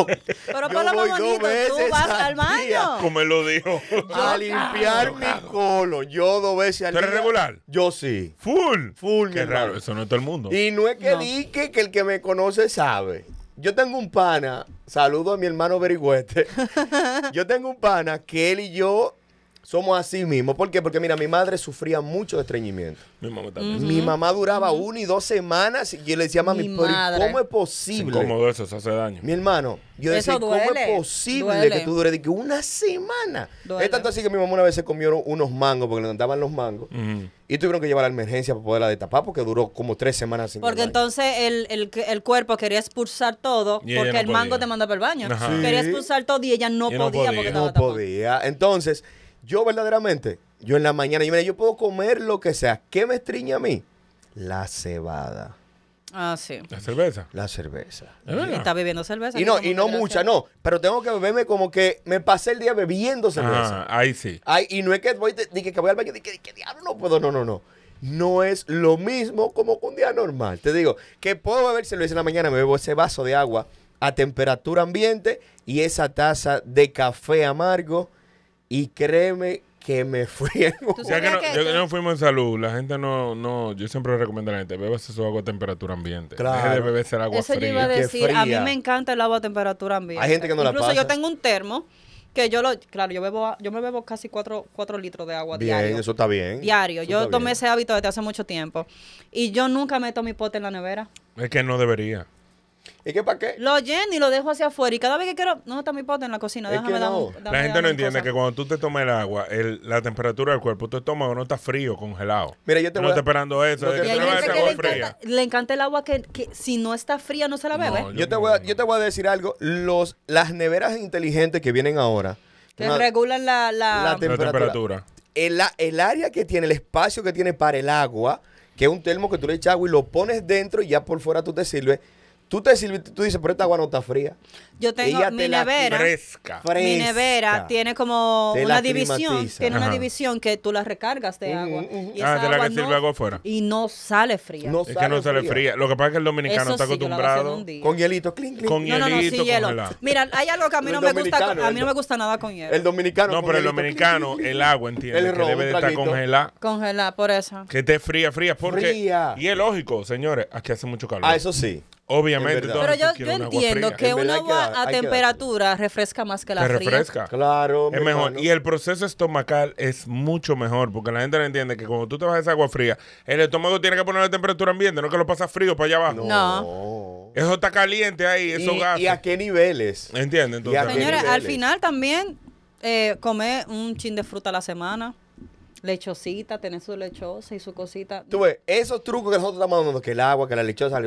Pero yo voy bonito, tú vas al baño. como él lo dijo. a limpiar mi colo. Yo dos veces al ¿Tú eres regular? Yo sí. Full. Full, Qué raro, eso no es todo el mundo. Y no es que dique que el que me conoce sabe. Yo tengo un pana, saludo a mi hermano Berigüete. Yo tengo un pana que él y yo somos así mismo. ¿Por qué? Porque mira, mi madre sufría mucho de estreñimiento. Mi mamá también. Mi mamá duraba una y dos semanas y yo le decía, mami, Mi ¿cómo es posible? eso, hace daño. Mi hermano, yo decía, ¿cómo es posible que tú dure que una semana? Es tanto así que mi mamá una vez se comió unos mangos porque le encantaban los mangos y tuvieron que llevar a la emergencia para poderla destapar porque duró como tres semanas sin Porque entonces el, el, cuerpo quería expulsar todo porque el mango te manda para el baño. Quería expulsar todo y ella no, podía, porque estaba No podía. Entonces, yo verdaderamente, yo en la mañana, yo, mira, yo puedo comer lo que sea. ¿Qué me estriña a mí? La cebada. Ah, sí. La cerveza. La cerveza. Está bebiendo cerveza. Y no, y no mucha, no. Pero tengo que beberme como que me pasé el día bebiendo ah, cerveza. Ah, ahí sí. y no es que voy, que voy al baño, dije que diablo no puedo. No, no, no. No es lo mismo como un día normal. Te digo, que puedo beber cerveza en la mañana, me bebo ese vaso de agua a temperatura ambiente y esa taza de café amargo y créeme que me fui en sea que no, fuimos en salud, la gente no, no, yo siempre recomiendo a la gente, bebese su agua a temperatura ambiente. Claro. Deje de beberse el agua Eso fría. iba a decir, a mí me encanta el agua a temperatura ambiente. Hay gente que no la pasa. Incluso yo tengo un termo que yo lo, claro, yo bebo, yo me bebo casi 4 cuatro, litros de agua bien, diario. eso está bien. Diario. yo tomé ese hábito desde hace mucho tiempo. Y yo nunca meto mi pote en la nevera. Es que no debería. ¿Y qué para qué? Lo lleno y lo dejo hacia afuera. Y cada vez que quiero, no está mi pote en la cocina, déjame es que no. La gente no entiende que cuando tú te tomas el agua, la temperatura del cuerpo, tu estómago no está frío, congelado. Mira, yo te voy No a... esperando eso. No le encanta, le encanta, el agua que, si no está fría no se la bebe. yo, te voy a, yo te voy a decir algo. Los, las neveras inteligentes que vienen ahora. Que regulan la, la, temperatura. La El, el área que tiene, el espacio que tiene para el agua, que es un termo que tú le echas agua y lo pones dentro y ya por fuera tú te sirves Tú te tú dices, pero esta agua no está fría. Yo tengo mi nevera. Fresca. Mi nevera tiene como una división. Tiene una división que tú la recargas de agua. ah, de la que sirve agua afuera. Y no sale fría. No es que no sale fría. Lo que pasa es que el dominicano está acostumbrado. Con hielito, clink, clink. Con no, hielito, no, sí, hielo. Mira, hay algo que a mí no me gusta. A mí no me gusta nada con hielo. El dominicano. No, pero el dominicano, el agua, entiende. Que debe de estar congelada. Congelada, por eso. Que esté fría, fría. Porque. Y es lógico, señores, aquí hace mucho calor. Ah, eso sí. Obviamente. Pero yo, entiendo que un agua a temperatura refresca más que la fría. refresca. Claro. Es mejor. Y el proceso estomacal es mucho mejor, porque la gente no entiende que cuando tú te vas a esa agua fría, el estómago tiene que poner la temperatura ambiente, no que lo pasa frío para allá abajo. No. Eso está caliente ahí, eso gasta. ¿Y a qué niveles? ¿Entienden? Señores, al final también eh, comer un chin de fruta a la semana. Lechosita, tener su lechosa y su cosita. Tú ves, esos trucos que nosotros estamos dando, que el agua, que la lechosa,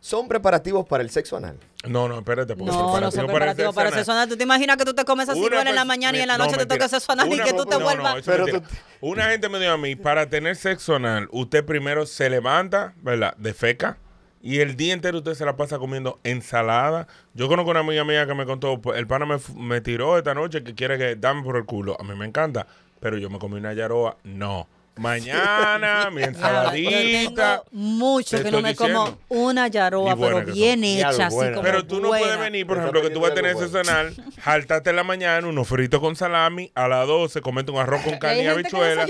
son preparativos para el sexo anal. No, no, espérate. Porque no, no son preparativos para el sexo anal. ¿Tú te imaginas que tú te comes así en la mañana y en la noche te toca sexo anal y que tú te vuelvas? pero Una gente me dijo a mí, para tener sexo anal, usted primero se levanta, ¿verdad? De feca. Y el día entero usted se la pasa comiendo ensalada. Yo conozco una amiga mía que me contó, pues, el pana me, me tiró esta noche que quiere que dame por el culo. A mí me encanta pero yo me comí una yaroa, no. Mañana, mi ah, ensaladita. mucho que no me como una yaroa, pero bien hecha. Así como pero tú no puedes venir, por ejemplo, que tú vas a tener ese cenar, jaltarte en la mañana, unos fritos con salami, a las 12 comete un arroz con carne y habichuelas.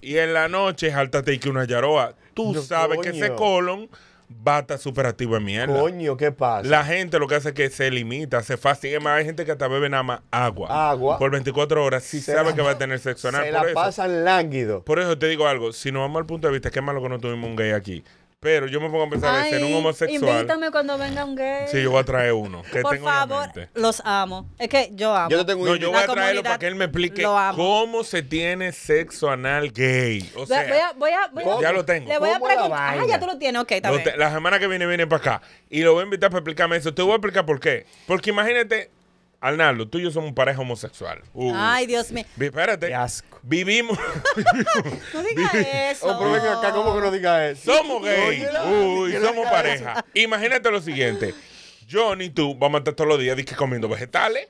Y, en la noche, jaltate y que una yaroa. Tú sabes que ese colon bata a estar en mierda. Coño, ¿qué pasa? La gente lo que hace es que se limita, se fastidia más, hay gente que hasta bebe nada más agua. Agua. Por 24 horas, si sabe que va a tener sexo Se la eso. pasan lánguido. Por eso te digo algo. Si nos vamos al punto de vista, qué malo que no tuvimos un gay aquí. Pero yo me pongo a pensar en un homosexual. Invítame cuando venga un gay. Sí, yo voy a traer uno. Por favor, los amo. Es que yo amo. Yo te tengo no, yo voy a traerlo para que él me explique cómo se tiene sexo anal gay. O sea, voy a, voy a, voy a, ya lo tengo. Le voy a preguntar. Ah, ya tú lo tienes, ok, está bien. La semana que viene viene para acá y lo voy a invitar para explicarme eso. Te voy a explicar por qué. Porque imagínate Arnaldo, tú y yo somos un pareja homosexual. Ay, Dios mío. Espérate. Qué asco. Vivimos. no digas eso. Oh, oh, ¿cómo que no digas eso? Somos gay. Uy, somos pareja. Imagínate lo siguiente. Johnny y tú vamos a estar todos los días que comiendo vegetales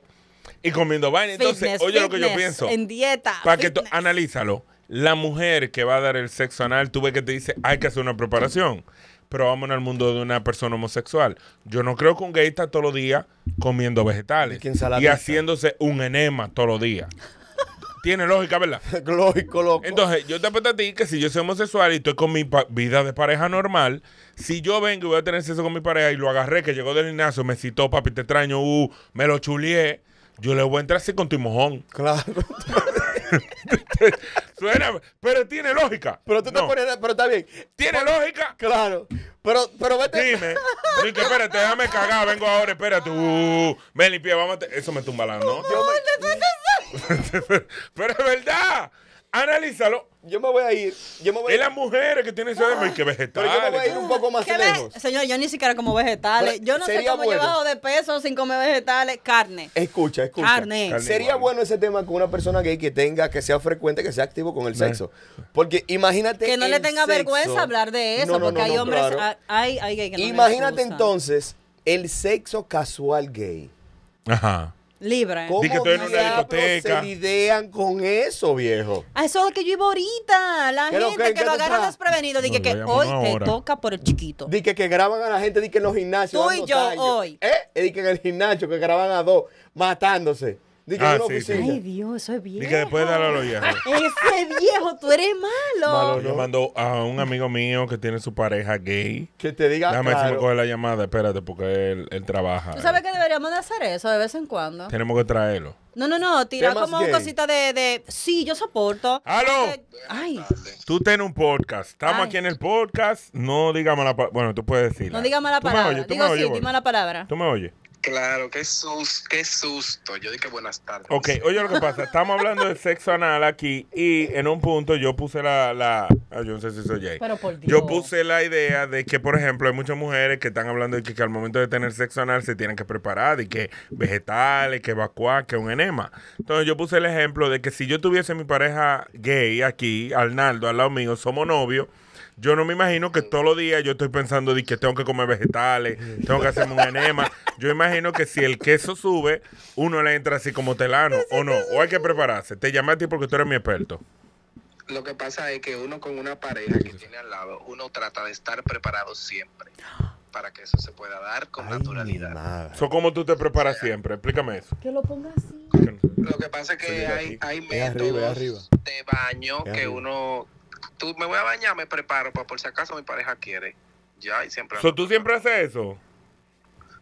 y comiendo vaina. Entonces, oye lo que yo pienso. En dieta. Para que tú analízalo. La mujer que va a dar el sexo anal, tú ves que te dice, hay que hacer una preparación pero en el mundo de una persona homosexual. Yo no creo que un gay está todos los días comiendo vegetales y, haciéndose un enema todos los días. Tiene lógica, ¿verdad? Lógico, loco. Entonces, yo te apuesto a ti que si yo soy homosexual y estoy con mi vida de pareja normal, si yo vengo y voy a tener sexo con mi pareja y lo agarré, que llegó del gimnasio me citó, papi, te extraño, uh, me lo chulié, yo le voy a entrar así con tu mojón. Claro. Suena, pero tiene lógica. Pero tú te pones, pero está bien. ¿Tiene lógica? Claro. Pero, pero vete. Dime, Pero espérate, déjame cagar, vengo ahora, espérate. Uh, ven limpié vamos a Eso me tumba la, ¿no? pero es verdad. Analízalo. Yo me voy a ir. es las mujeres que tienen tema y que vegetales. Pero yo me voy a ir un poco más lejos. Señor, yo ni siquiera como vegetales. yo no sé cómo he llevado de peso sin comer vegetales. Carne. Escucha, escucha. Carne. sería bueno ese tema con una persona gay que tenga, que sea frecuente, que sea activo con el sexo. Porque imagínate. Que no le tenga vergüenza hablar de eso, porque hay hombres. Ah, hay, hay gay que no Imagínate entonces el sexo casual gay. Ajá. Libra. ¿Cómo que estoy en una se lidian con eso, viejo? A eso es lo que yo iba ahorita. La gente que, lo agarra desprevenido. Dije que, que hoy te toca por el chiquito. Dije que graban a la gente, dije que en los gimnasios. Tú y yo hoy. ¿Eh? Dije que en el gimnasio que graban a dos matándose ah, sí, sí. Ay, Dios, eso es viejo. que después de darle a los viejos. Ese viejo, tú eres malo. Malo, ¿no? yo mando a un amigo mío que tiene su pareja gay. Que te diga Déjame claro. si la llamada, espérate, porque él, trabaja. ¿Tú sabes que deberíamos de hacer eso de vez en cuando? Tenemos que traerlo. No, no, no, tira como cosita de, de... Sí, yo soporto. ¡Aló! Ay. Tú ten un podcast. Estamos aquí en el podcast. No digamos la. palabra. Bueno, tú puedes decirlo. No digamos la palabra. No, me oyes. Tú me oyes, sí, dime palabra. Tú me oyes. Claro, qué susto, qué susto. Yo dije buenas tardes. Ok, oye lo que pasa, estamos hablando de sexo anal aquí y en un punto yo puse la, yo no sé si soy Yo puse la idea de que, por ejemplo, hay muchas mujeres que están hablando de que, al momento de tener sexo anal se tienen que preparar y que vegetales, que evacuar, que un enema. Entonces yo puse el ejemplo de que si yo tuviese mi pareja gay aquí, Arnaldo, al lado mío, somos novios yo no me imagino que todos los días yo estoy pensando de que tengo que comer vegetales, tengo que hacerme un enema. Yo imagino que si el queso sube, uno le entra así como telano, o no, o hay que prepararse. Te llamé a ti porque tú eres mi experto lo que pasa es que uno con una pareja que tiene al lado, uno trata de estar preparado siempre para que eso se pueda dar con naturalidad. ¿Cómo tú te preparas siempre? Explícame eso. Que lo ponga así. Lo que pasa es que hay, métodos de baño que uno tú me voy a bañar, me preparo, para pues, por si acaso mi pareja quiere. Ya, y siempre. ¿Tú siempre haces eso?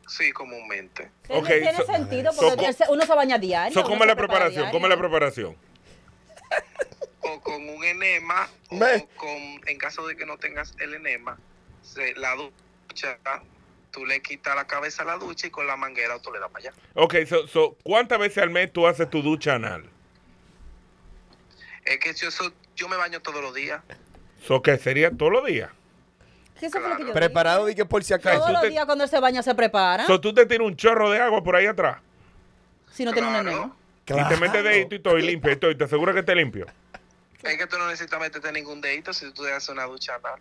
Sí, comúnmente. Okay, tiene sentido porque uno se baña diario. ¿Cómo es la preparación? ¿Cómo la preparación? O con un enema, o con, en caso de que no tengas el enema, se, la ducha, tú le quitas la cabeza a la ducha y con la manguera tú le das para allá. Ok, so, ¿cuántas veces al mes tú haces tu ducha anal? Es que yo soy yo me baño todos los días. ¿so que sería todos los días? Eso fue lo que yo Preparado y que por si acaso. Todos los días cuando se baña se prepara. So, tú te tiras un chorro de agua por ahí atrás. Si no tiene un enemigo. Y te metes dedito y todo y limpio. Y, todo, te aseguro que esté limpio. Es que tú no necesitas meterte ningún dedito si tú te das una ducha tal.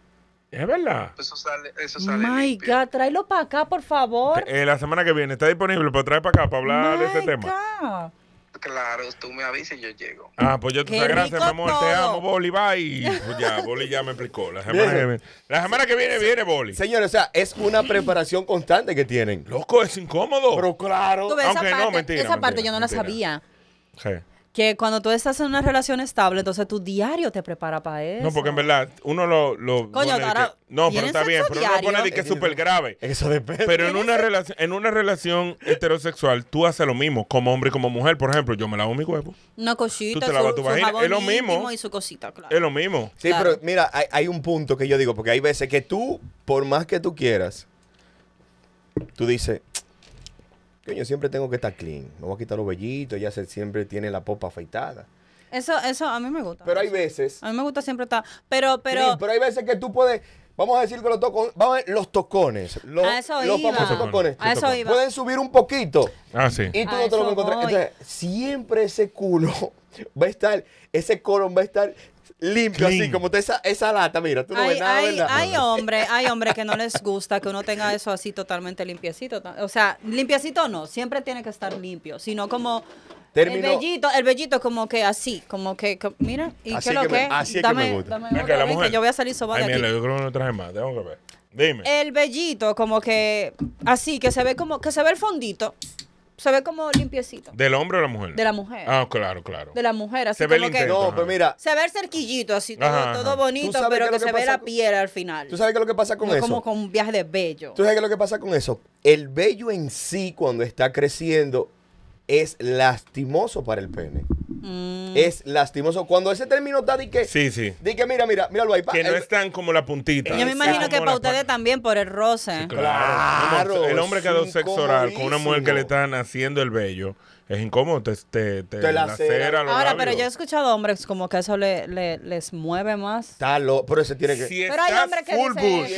Es verdad. Eso sale, eso sale My God, tráelo para acá, por favor. Eh, la semana que viene está disponible, pero trae para acá para hablar de este tema. Claro, tú me avisas y yo llego. Ah, pues yo te gracias, mi amor. Te amo, Boli. Bye. Pues ya, Boli ya me explicó. La semana, que viene, viene, viene Boli. Señores, o sea, es una preparación constante que tienen. Loco, es incómodo. Pero claro. Aunque no, mentira. Esa parte yo no la sabía que cuando tú estás en una relación estable, entonces tu diario te prepara para eso. No, porque en verdad, uno lo. Coño, no, pero está bien, pero uno pone de que es súper grave. Eso depende. Pero en una, relación, en una relación heterosexual, tú haces lo mismo, como hombre y como mujer. Por ejemplo, yo me lavo mi cuerpo. Una cosita. Tú te lavas tu vagina. Es lo mismo. Es lo mismo. Sí, pero mira, hay un punto que yo digo, porque hay veces que tú, por más que tú quieras, tú dices, Coño, siempre tengo que estar clean. Me voy a quitar los vellitos, ya siempre tiene la popa afeitada. Eso, eso a mí me gusta. Pero hay veces. A mí me gusta siempre estar. Pero, pero. pero hay veces que tú puedes. Vamos a decir que los tocones, vamos a los tocones, a eso los tocones, a eso iba. pueden subir un poquito. Ah, sí. Y tú no te lo a Entonces, siempre ese culo va a estar, ese colon va a estar limpio, así como esa, esa lata, mira, tú no hay, ves nada, hay, ¿verdad? Hay hombres, hay que no les gusta que uno tenga eso así totalmente limpiecito. O sea, limpiecito no, siempre tiene que estar limpio, sino como... el bellito, el bellito como que así, como que, mira, y qué lo que, así es que me gusta. Dame, que yo voy a salir sobada de yo creo que no traje más, tengo que ver. Dime. El bellito como que así, que se ve como que se ve el fondito se ve como limpiecito. ¿Del hombre o la mujer? De la mujer. Ah, claro, claro. De la mujer, así se ve que... no, pero mira... Se ve el cerquillito, así todo, bonito, pero que, se ve la piel al final. ¿Tú sabes qué es lo que pasa con eso? Es como con un viaje de vello. ¿Tú sabes qué es lo que pasa con eso? El vello en sí, cuando está creciendo, es lastimoso para el pene. Mm. Es lastimoso. Cuando ese término está de que. Sí, sí. que mira, mira, míralo ahí. que no están como la puntita. Yo me imagino que para ustedes también por el roce. claro. El hombre que ha dado sexo oral con una mujer que le están haciendo el vello es incómodo, te, te, la Ahora, pero yo he escuchado hombres como que eso le, les mueve más. talo pero ese tiene que... Si pero full bush,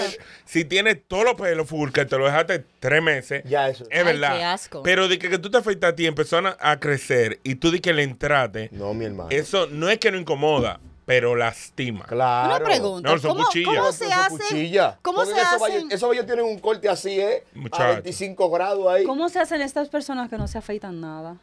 si tienes todos los pelos full, que te lo dejaste tres meses, ya eso. es verdad. asco. Pero de que, tú te afeitas a ti y a, crecer y tú di que le entrate No, mi hermano. Eso no es que no incomoda, pero lastima. Claro. Una pregunta. No, son ¿Cómo, cuchillas. ¿Cómo se hace? ¿Cómo se esos hacen? esos vallos tienen un corte así, ¿eh? A 25 grados ahí. ¿Cómo se hacen estas personas que no se afeitan nada?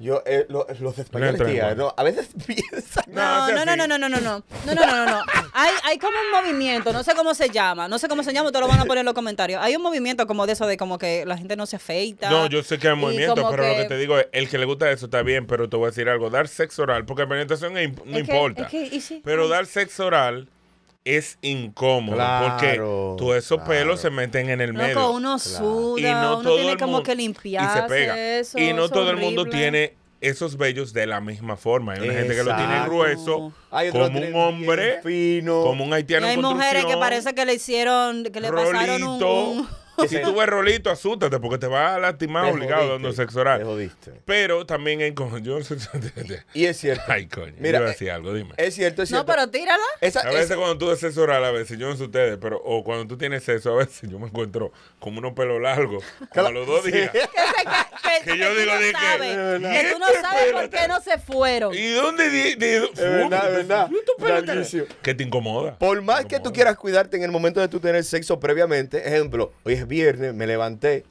Yo eh, los españoles, no, a veces piensan... No, no, no, no, no, no, no, no, no, no, no, no. Hay, hay como un movimiento, no sé cómo se llama, no sé cómo se llama, te lo van a poner en los comentarios. Hay un movimiento como de eso, de como que la gente no se afeita. No, yo sé que hay movimiento, pero lo que te digo es, el que le gusta eso está bien, pero te voy a decir algo, dar sexo oral, porque la penetración no importa. pero dar sexo oral es incómodo porque todos esos pelos se meten en el medio. uno suda, y no todo tiene el como mundo, que no todo el mundo tiene esos vellos de la misma forma. Hay una gente que lo tiene grueso, como un hombre, fino. como un haitiano. hay mujeres que parece que le hicieron, que le pasaron un si tú ves rolito, asústate porque te va a lastimar obligado a dando sexo oral. Te jodiste. Pero también en conjunción. y es cierto. Ay, coño. Mira, yo eh, decir algo, dime. Es cierto, es cierto. No, pero tírala. Esa, a veces cuando tú ves sexo oral, a veces, yo no sé ustedes, pero o cuando tú tienes sexo, a veces yo me encuentro como unos pelos largos, a los dos días. que, yo digo, dije que, tú no sabes por qué no se fueron. ¿Y dónde? de, es verdad, verdad. Que te incomoda. Por más que tú quieras cuidarte en el momento de tú tener sexo previamente, ejemplo, oye, viernes, me levanté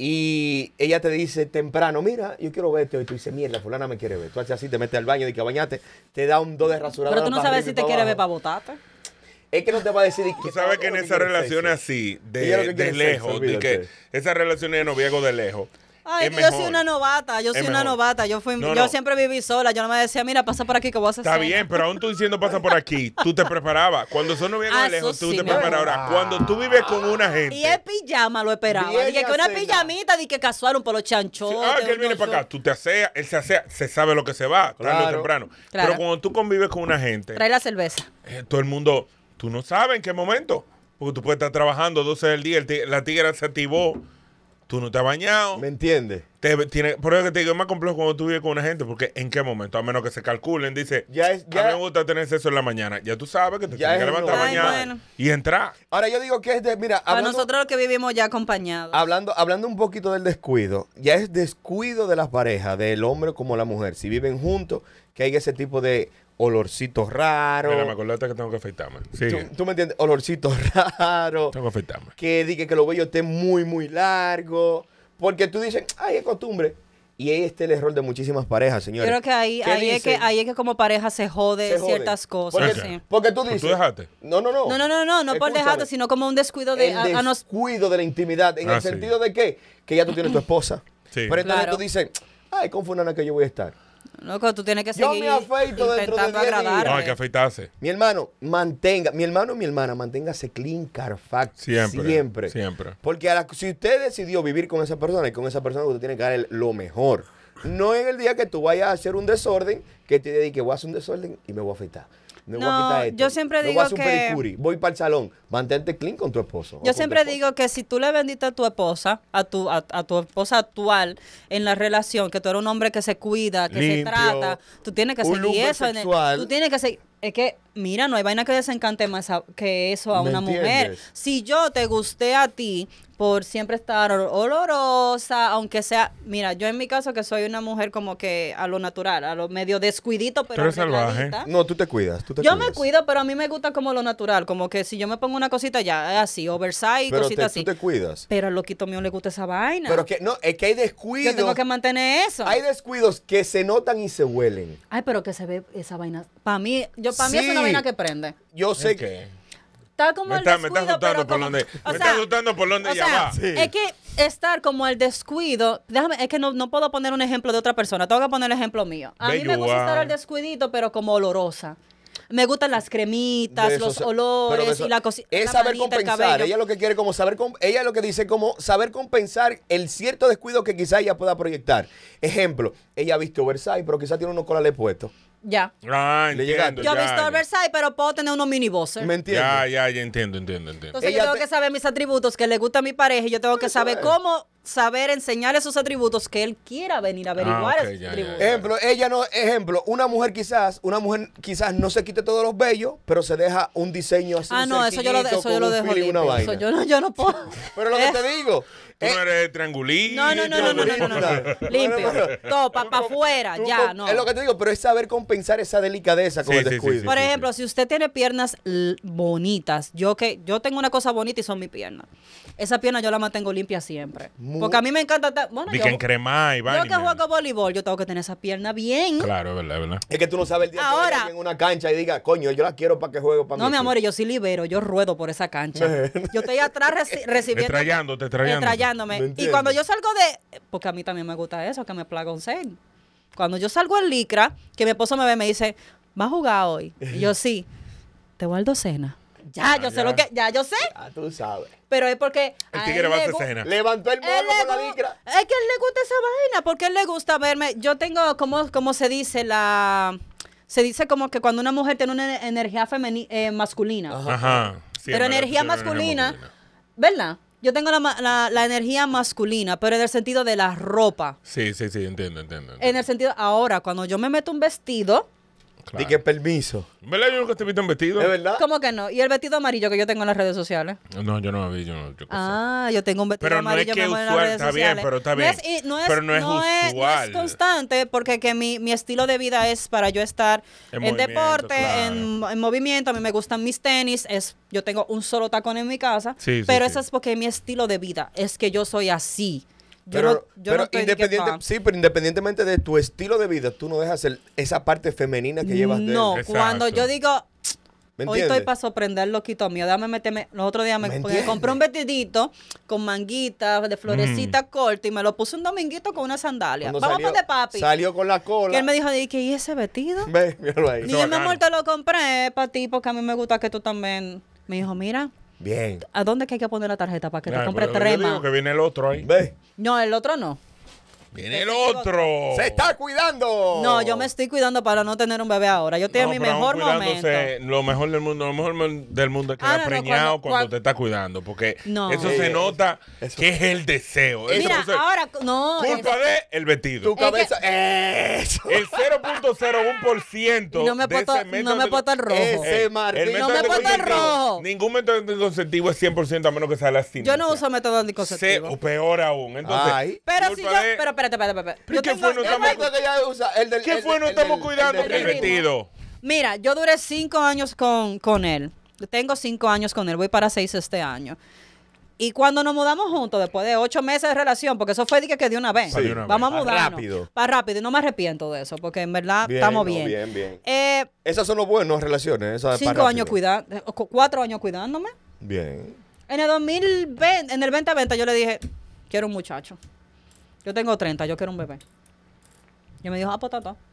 y ella te dice temprano, mira, yo quiero verte hoy. Tú dices, mierda, fulana me quiere ver. Tú haces así, te metes al baño, de que bañaste te da un do de rasurado. Pero tú no sabes si te quiere ver para botarte. Es que no te va a decir. tú sabes que en esa relación así, de, lejos, de que relación de noviego de lejos, yo soy una novata, yo soy una novata. Yo fui, yo siempre viví sola. Yo no me decía, mira, pasa por aquí que vas a hacer. Está bien, pero aún tú diciendo pasa por aquí, tú te preparabas. Cuando son viene ah, lejos, tú te preparabas. cuando tú vives con una gente. Y el pijama lo esperaba. Dije que una pijamita, dije que casaron por los chanchos ah, que él viene para acá. Tú te aseas, él se asea, se sabe lo que se va, claro. temprano. Pero cuando tú convives con una gente. Trae la cerveza. Eh, todo el mundo, tú no sabes en qué momento. Porque tú puedes estar trabajando 12 del día, la tigra se activó tú no te has bañado. ¿Me entiendes? tiene, por eso que te digo, es más complejo cuando tú vives con una gente, porque ¿en qué momento? A menos que se calculen, dice, ya a mí me gusta tener sexo en la mañana. Ya tú sabes que te tienes que levantar mañana y entrar. Ahora yo digo que es de, mira... Para nosotros los que vivimos ya acompañados. Hablando, hablando un poquito del descuido, ya es descuido de las parejas, del hombre como la mujer. Si viven juntos, que hay ese tipo de Olorcito raro. Mira, me acordaste que tengo que afeitarme. ¿Tú, me entiendes? olorcito raro. Tengo que afeitarme. Que diga que los vellos esté muy, muy largo Porque tú dices, ay, es costumbre. Y ahí está el error de muchísimas parejas, señores. Creo que ahí, ahí es que ahí es que como pareja se jode, ciertas cosas. Porque, tú dices. No, no, no. No, no, no, no, no por dejarte, sino como un descuido de. El descuido de la intimidad. En el ah, sentido de que, que ya tú tienes tu esposa. Sí. Pero entonces tú dices, ay, con Funana que yo voy a estar cuando tú tienes que Yo me afeito dentro de 10 No, hay que afeitarse. Mi hermano, mantenga, mi hermano y mi hermana, manténgase clean Carfax. Siempre. Siempre. siempre. Porque si usted decidió vivir con esa persona, y con esa persona usted tiene que dar el, lo mejor. No en el día que tú vayas a hacer un desorden, que te dedique, voy a hacer un desorden y me voy a afeitar no, Yo siempre digo voy que. pedicuri. voy para el salón. Mantente clean con tu esposo. Yo siempre digo que si tú le vendiste a tu esposa, a tu, a, tu esposa actual en la relación, que tú eres un hombre que se cuida, que se trata, tú tienes que seguir eso. En el, tú tienes que seguir es que, mira, no hay vaina que desencante más que eso a una mujer. Si yo te gusté a ti por siempre estar olorosa, aunque sea, mira, yo en mi caso que soy una mujer como que a lo natural, a lo medio descuidito, pero... Pero es salvaje. No, tú te cuidas, tú te Yo me cuido, pero a mí me gusta como lo natural, como que si yo me pongo una cosita ya, eh, así, oversize, cosita te, así. Tú te cuidas. Pero al loquito mío le gusta esa vaina. Pero que, no, es que hay descuidos... Yo tengo que mantener eso. Hay descuidos que se notan y se huelen. Ay, pero que se ve esa vaina para mí, yo, para mí es una vaina que prende. Yo sé que. Está como el descuido, me está asustando por donde, me Es que estar como el descuido, déjame, es que no, puedo poner un ejemplo de otra persona, tengo que poner el ejemplo mío. A mí me gusta estar al descuidito, pero como olorosa. Me gustan las cremitas, los olores y la cocina. Es saber compensar. ella lo que quiere como saber, ella lo que dice como saber compensar el cierto descuido que quizá ella pueda proyectar. Ejemplo, ella ha visto Versailles, pero quizás tiene unos colales puestos. Ya. Ah, yo he visto Versailles, pero puedo tener unos mini bosses. ¿Me entiendes? Ya, ya, ya entiendo, entiendo, entiendo. Entonces yo tengo que saber mis atributos que le gusta a mi pareja y yo tengo que saber cómo saber enseñarle esos atributos que él quiera venir a averiguar ah, esos atributos. ejemplo, ella no, ejemplo, una mujer quizás, una mujer quizás no se quite todos los bellos pero se deja un diseño así. Ah, no, eso yo lo, eso yo lo dejo. Eso yo no, yo no puedo. pero lo que te digo, Tú eh, no eres triangulito. No, no, no, no, no, Limpio. Topa, para afuera, ya, no. Es lo que te digo, pero es saber compensar esa delicadeza con el descuido. Por ejemplo, si usted tiene piernas bonitas, yo que yo tengo una cosa bonita y son mis piernas. Esa pierna yo la mantengo limpia siempre. Porque a mí me encanta bueno, yo, y Yo que juego voleibol, yo tengo que tener esa pierna bien. Claro, es verdad, verdad. Es que tú no sabes el día Ahora, que en una cancha y diga, coño, yo la quiero para que juego para No, mi amor, yo sí libero, yo ruedo por esa cancha. yo estoy atrás recibiendo. Estrayándote, estrayándote. Y cuando yo salgo de. Porque a mí también me gusta eso, que me un plagoncen. Cuando yo salgo en Licra, que mi esposo me ve, y me dice, va a jugar hoy? Y yo sí, te guardo cena. Ya, ah, yo sé lo que, ya yo sé. Ah, tú sabes. Pero es porque. El Levantó el con la licra. Es que él le gusta esa vaina, porque él le gusta verme. Yo tengo, como, como se dice, la. Se dice como que cuando una mujer tiene una energía femenina, eh, masculina. pero energía masculina, ¿verdad? yo tengo la, la, energía masculina, pero en el sentido de la ropa. Sí, sí, sí, entiendo, entiendo, En el sentido, ahora, cuando yo me meto un vestido, Claro. Di permiso. ¿Verdad? Yo nunca te he visto en vestido. ¿De verdad? ¿Cómo que no? ¿Y el vestido amarillo que yo tengo en las redes sociales? No, yo no lo vi. Yo ah, yo tengo un vestido pero amarillo es que usual, está bien, pero está bien. No es, pero no es no es constante porque que mi, mi, estilo de vida es para yo estar en, deporte, en, movimiento. A mí me gustan mis tenis. Es, yo tengo un solo tacón en mi casa. Sí, pero eso es porque mi estilo de vida es que yo soy así. Pero, yo no, sí, pero independientemente de tu estilo de vida, tú no dejas hacer esa parte femenina que llevas No, cuando yo digo, hoy estoy para sorprender loquito mío, déjame meterme, los otros días me, compré un vestidito con manguitas de florecita mm. corta y me lo puse un dominguito con una sandalia. Vamos de papi. Salió con la cola. Y él me dijo, ¿y ese vestido? Ve, míralo ahí. Y yo, mi te lo compré para ti porque a mí me gusta que tú también. Me dijo, mira, Bien. ¿A dónde que hay que poner la tarjeta para que te compre tres más? que viene el otro ahí. ¿Ve? No, el otro no. Viene el otro. Se está cuidando. No, yo me estoy cuidando para no tener un bebé ahora. Yo estoy en mi mejor momento. Lo mejor del mundo, lo mejor del mundo es que ah, preñado cuando, te está cuidando, porque eso se eh, nota eh, que es el deseo. Mira, ahora no. Culpa de el vestido. Tu cabeza. eso. El 0.01% no de ese no me puedo el rojo. Ese eh, el no me puedo el rojo. Ningún método anticonceptivo es 100% a menos que sea la Yo no uso método anticonceptivo. Se, o peor aún. Entonces, pero si yo, espérate, espérate, espérate. ¿Qué fue? estamos, ¿Qué fue? No estamos cuidando. Mira, yo duré cinco años con, con él. Tengo cinco años con él. Voy para seis este año. Y cuando nos mudamos juntos, después de ocho meses de relación, porque eso fue que, que de una vez, vamos a mudarnos. Rápido. Para rápido. Y no me arrepiento de eso, porque en verdad estamos bien. Bien, bien. Eh, esas son las buenas relaciones. cinco años cuidando, cuatro años cuidándome. Bien. En el 2020, en el 2020 yo le dije, quiero un muchacho. Yo tengo 30, yo quiero un bebé. Yo me dijo, ah, potato pues,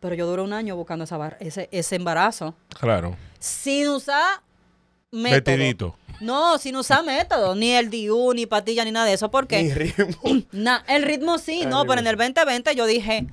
Pero yo duré un año buscando esa ese, ese embarazo. Claro. Sin usar método. No, sin usar método. Ni el DU, ni patilla, ni nada de eso. ¿Por qué? Ni ritmo. el ritmo sí, no. Pero en el 2020 yo dije,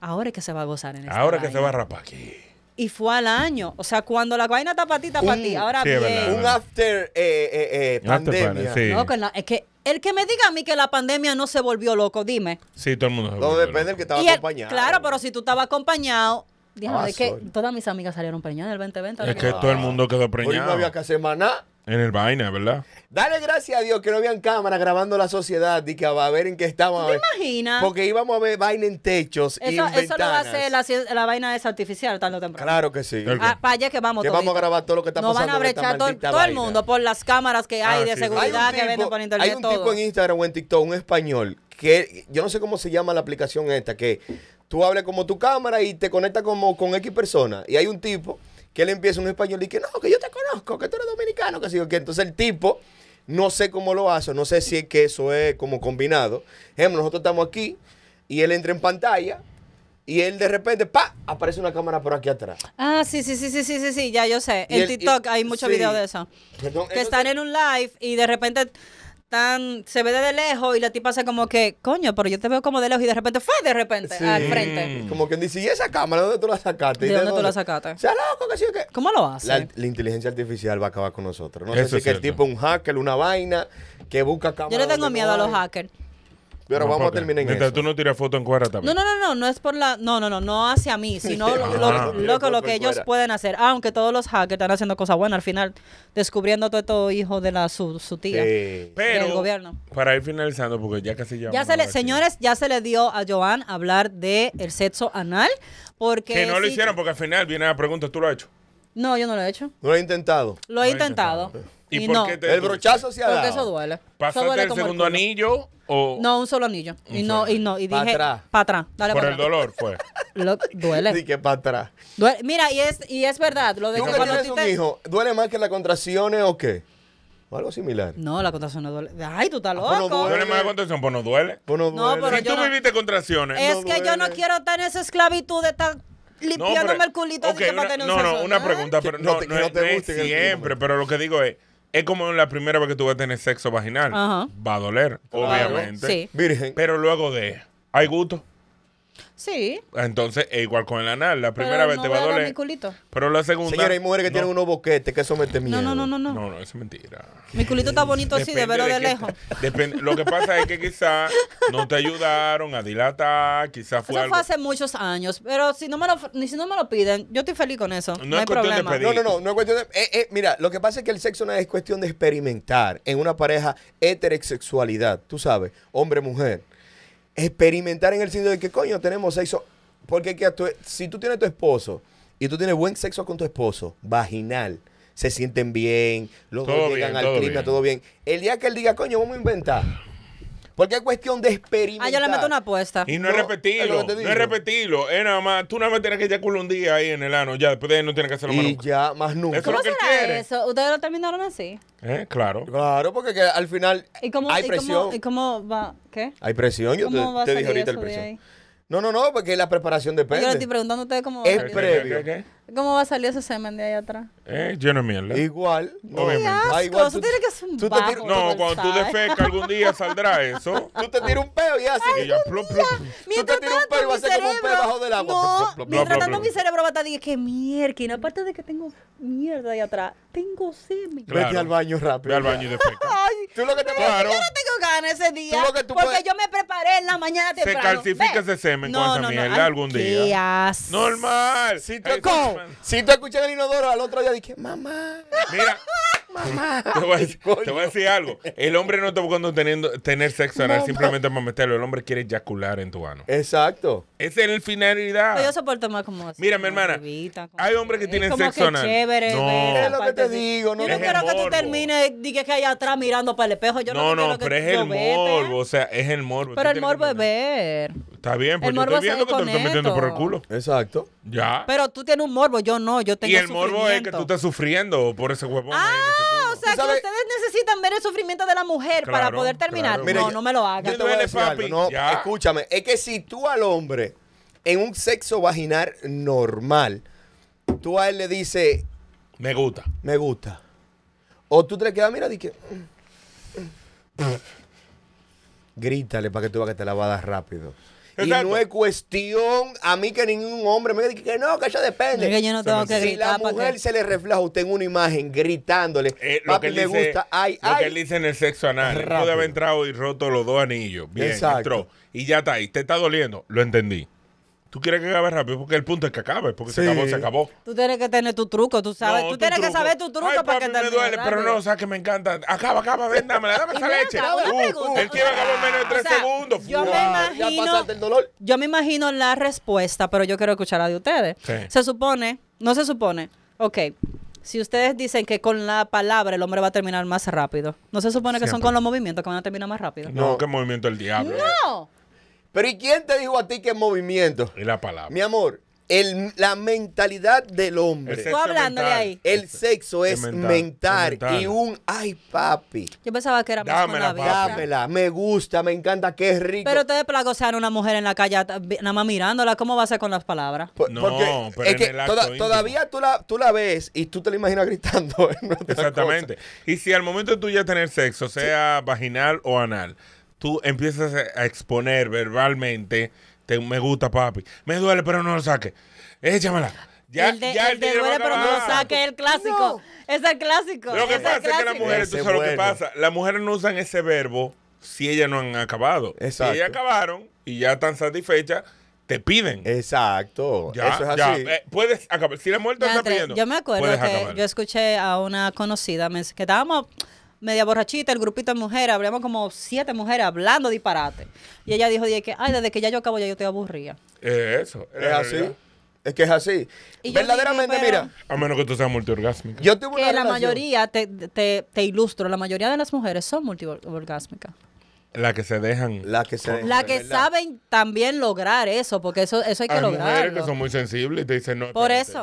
ahora es que se va a gozar en Ahora que se va a rapar aquí y fue al año. O sea, cuando la vaina está para ti, está para ti. Ahora bien. un after eh, eh, eh pandemia. no, que es que el que me diga a mí que la pandemia no se volvió loco, dime. Sí, todo el mundo Todo depende del que estaba acompañado. claro, pero si tú estabas acompañado... Díjame, ah, es que todas mis amigas salieron preñadas en el 2020. Es que, todo el mundo quedó preñado. Hoy no había que hacer maná. En el vaina, ¿verdad? Dale gracias a Dios que no habían cámaras grabando la sociedad y que va a ver en qué estamos. ¿Te imaginas? Porque íbamos a ver vaina en techos eso, y en Eso lo va a hacer la, la vaina esa artificial tanto o temprano. Claro que sí. Ah, para allá que vamos. vamos a grabar todo lo que está pasando. Nos van a brechar todo, el mundo por las cámaras que hay ah, de seguridad que venden por internet. Hay un tipo en Instagram o en TikTok, un español, que yo no sé cómo se llama la aplicación esta, que tú hables como tu cámara y te conectas como con X persona. Y hay un tipo que él empieza un español y que no, que yo te conozco, que tú eres dominicano, que sí, que entonces el tipo, no sé cómo lo hace, no sé si es que eso es como combinado. Ejemplo, nosotros estamos aquí y él entra en pantalla y él de repente, pa, aparece una cámara por aquí atrás. Ah, sí, sí, sí, sí, sí, sí, sí ya yo sé. en TikTok hay muchos videos de eso. que están en un live y de repente se ve de lejos y la tipa hace como que, coño, pero yo te veo como de lejos y de repente fue de repente al frente. Como que dice, ¿y esa cámara dónde tú la sacaste? ¿De, dónde, tú la sacaste? loco, que ¿Cómo lo hace? La, inteligencia artificial va a acabar con nosotros. No sé si es que el tipo es un hacker, una vaina, que busca cámaras. Yo le tengo miedo a los hackers. Pero vamos a terminar en Mientras tú no tiras foto en cuadra también. No, no, no, no, no es por la. No, no, no, no hacia mí, sino lo, ah, lo, que ellos pueden hacer. Aunque todos los hackers están haciendo cosas buenas al final, descubriendo todo esto hijo de la su, tía. Sí. Pero. Del gobierno. Para ir finalizando, porque ya casi ya. señores, ya se le dio a Joan hablar de el sexo anal. Porque que no lo hicieron, porque al final viene la pregunta, ¿tú lo has hecho? No, yo no lo he hecho. lo he intentado? Lo He intentado. ¿Y, por El brochazo se ha Porque eso duele. ¿Pasaste el segundo anillo o...? No, un solo anillo. y no, y no, y dije... Para atrás. Para atrás. Dale Por el dolor fue. duele. Sí que para atrás. Mira, y es, y es verdad. Lo de ¿Tú cuando tienes un hijo, ¿duele más que las contracciones o qué? O algo similar. No, la contracción no duele. Ay, tú estás ah, pues loco. no duele. más la contracción, pues no duele. Pues no si tú viviste contracciones. Es que yo no quiero estar en esa esclavitud de estar limpiándome el culito y de que una, No, no, una pregunta, pero no, te, no, siempre, pero lo que digo es, es como la primera vez que tú vas a tener sexo vaginal. Va a doler, obviamente. Virgen. Pero luego de. Hay gusto. Sí. Entonces, e igual con el anal. La primera vez te va a doler. Mi culito. Pero la segunda. Señora, hay mujeres que tienen unos boquetes que eso mete miedo. No, no, no, no. No, no, eso es mentira. Mi culito está bonito así, de verlo de, lejos. lo que pasa es que quizás no te ayudaron a dilatar, quizás fue. Eso fue hace muchos años. Pero si no me lo, si no me lo piden, yo estoy feliz con eso. No, es hay cuestión problema. De No, no, no, no es cuestión de. Eh, eh, mira, lo que pasa es que el sexo no es cuestión de experimentar en una pareja heterosexualidad, tú sabes, hombre-mujer experimentar en el sentido de que, coño, tenemos sexo. Porque si tú tienes tu esposo y tú tienes buen sexo con tu esposo, vaginal, se sienten bien, los dos llegan al crimen, todo bien. El día que él diga, coño, vamos a inventar. Porque es cuestión de experimentar. Ah, yo le meto una apuesta. Y no, es repetirlo. no es repetirlo. Es nada más. Tú nada más tienes que culo un día ahí en el ano. Ya, después de ahí no tienes que hacerlo más nunca. Y ya, más nunca. ¿Cómo será eso? ¿Ustedes lo terminaron así? Eh, claro. Claro, porque al final hay presión. ¿y cómo, cómo va? ¿Qué? Hay presión, yo te, dije ahorita el presión. No, no, no, porque la preparación depende. Yo le estoy preguntando a ustedes cómo va Es previo. ¿Qué, qué ¿Cómo va a salir ese semen de ahí atrás? Eh, lleno de mierda. Igual. no. Ah, asco, igual, eso tiene que ser un No, cuando tú defecas algún día saldrá eso. Tú te tiras un peo y así. Y ya, Mientras tanto mi tiras un y va a ser como un peo bajo del agua. No, mientras tanto mi cerebro va a estar diciendo que mierda. Aparte de que tengo mierda ahí atrás, tengo semen. Vete al baño rápido. Vete al baño y defeca. tú lo que te Yo no tengo ganas ese día. porque yo me preparé en la mañana temprano. Se calcifica ese semen con esa mierda algún día. Normal. Sí, te si tú escuchas el inodoro al otro día, dije, mamá. Mira. Mamá. Te voy, a, decir, algo. El hombre no está buscando teniendo, tener sexo anal simplemente para meterlo. El hombre quiere eyacular en tu ano. Exacto. Esa es la finalidad. Pues yo soporto más como Mira, mi hermana. hay hombres que tienen sexo anal. no. es lo que te digo. yo no quiero que tú termines que allá atrás mirando para el espejo. Yo no, no, no, no pero es el morbo. O sea, es el morbo. Pero el morbo es ver. Está bien, pues yo estoy viendo que te lo estoy metiendo por el culo. Exacto. Ya. Pero tú tienes un morbo, yo no, yo tengo Y el morbo es que tú estás sufriendo por ese huevón. Ah, o sea que ustedes necesitan ver el sufrimiento de la mujer para poder terminar. no, no me lo hagas. Yo te voy a no, escúchame, es que si tú al hombre en un sexo vaginal normal, tú a él le dices... Me gusta. Me gusta. O tú te le quedas, mira, di que... Grítale para que tú veas que te la va a dar rápido. Y no es cuestión a mí que ningún hombre me diga que no, que eso depende. Que yo no tengo que si la mujer se le refleja a usted en una imagen gritándole, eh, lo que le gusta, ay, lo que él dice en el sexo anal, puede haber entrado y roto los dos anillos. Bien, entró. Y ya está ahí. Te está doliendo. Lo entendí. Tú quieres que acabe rápido porque el punto es que acabe, porque se acabó, se acabó. Tú tienes que tener tu truco, tú sabes. tú tienes que saber tu truco para que te me duele, pero no, o sea, que me encanta. Acaba, acaba, ven, dame, dame esa leche. Uh, él quiere acabar en menos de tres segundos. Yo me imagino. dolor. Yo me imagino la respuesta, pero yo quiero escuchar la de ustedes. Se supone, no se supone. Ok. Si ustedes dicen que con la palabra el hombre va a terminar más rápido, ¿no se supone que son con los movimientos que van a terminar más rápido? No, no. que movimiento el diablo. No. Pero ¿y quién te dijo a ti que es movimiento? Y la palabra. Mi amor, la mentalidad del hombre. hablando de ahí. El este, sexo es, mental, Y un, ay, papi. Yo pensaba que era Dámela, Dámela. Me gusta, me encanta, qué rico. Pero te para gozar una mujer en la calle, nada más mirándola, ¿cómo va a ser con las palabras? no, pero que todavía tú la, ves y tú te la imaginas gritando. Exactamente. Y si al momento de tú ya tener sexo, sea vaginal o anal, tú empiezas a exponer verbalmente, me gusta papi, me duele pero no lo saque, échamela. Eh, ya, el ya el, el de duele, pero no lo saque, el clásico. Es el clásico. Lo que pasa es que las mujeres, tú sabes lo que pasa, las mujeres no usan ese verbo si ellas no han acabado. Si ellas acabaron y ya están satisfechas, te piden. Exacto. Ya, Eso es así. Ya. Eh, puedes acabar. Si la muerte está pidiendo. Yo me acuerdo que yo escuché a una conocida que estábamos media borrachita, el grupito de mujeres, hablamos como siete mujeres hablando disparate. Y ella dijo, que, ay, desde que ya yo acabo, ya yo te aburría. Es eso, es así. Es que es así. Verdaderamente, mira. A menos que tú seas multiorgásmica. Yo tuve que la mayoría, te, te, te ilustro, la mayoría de las mujeres son multiorgásmicas. La que se dejan. La que saben también lograr eso, porque eso, eso hay que lograr. que son muy sensibles y te dicen, no, Por eso.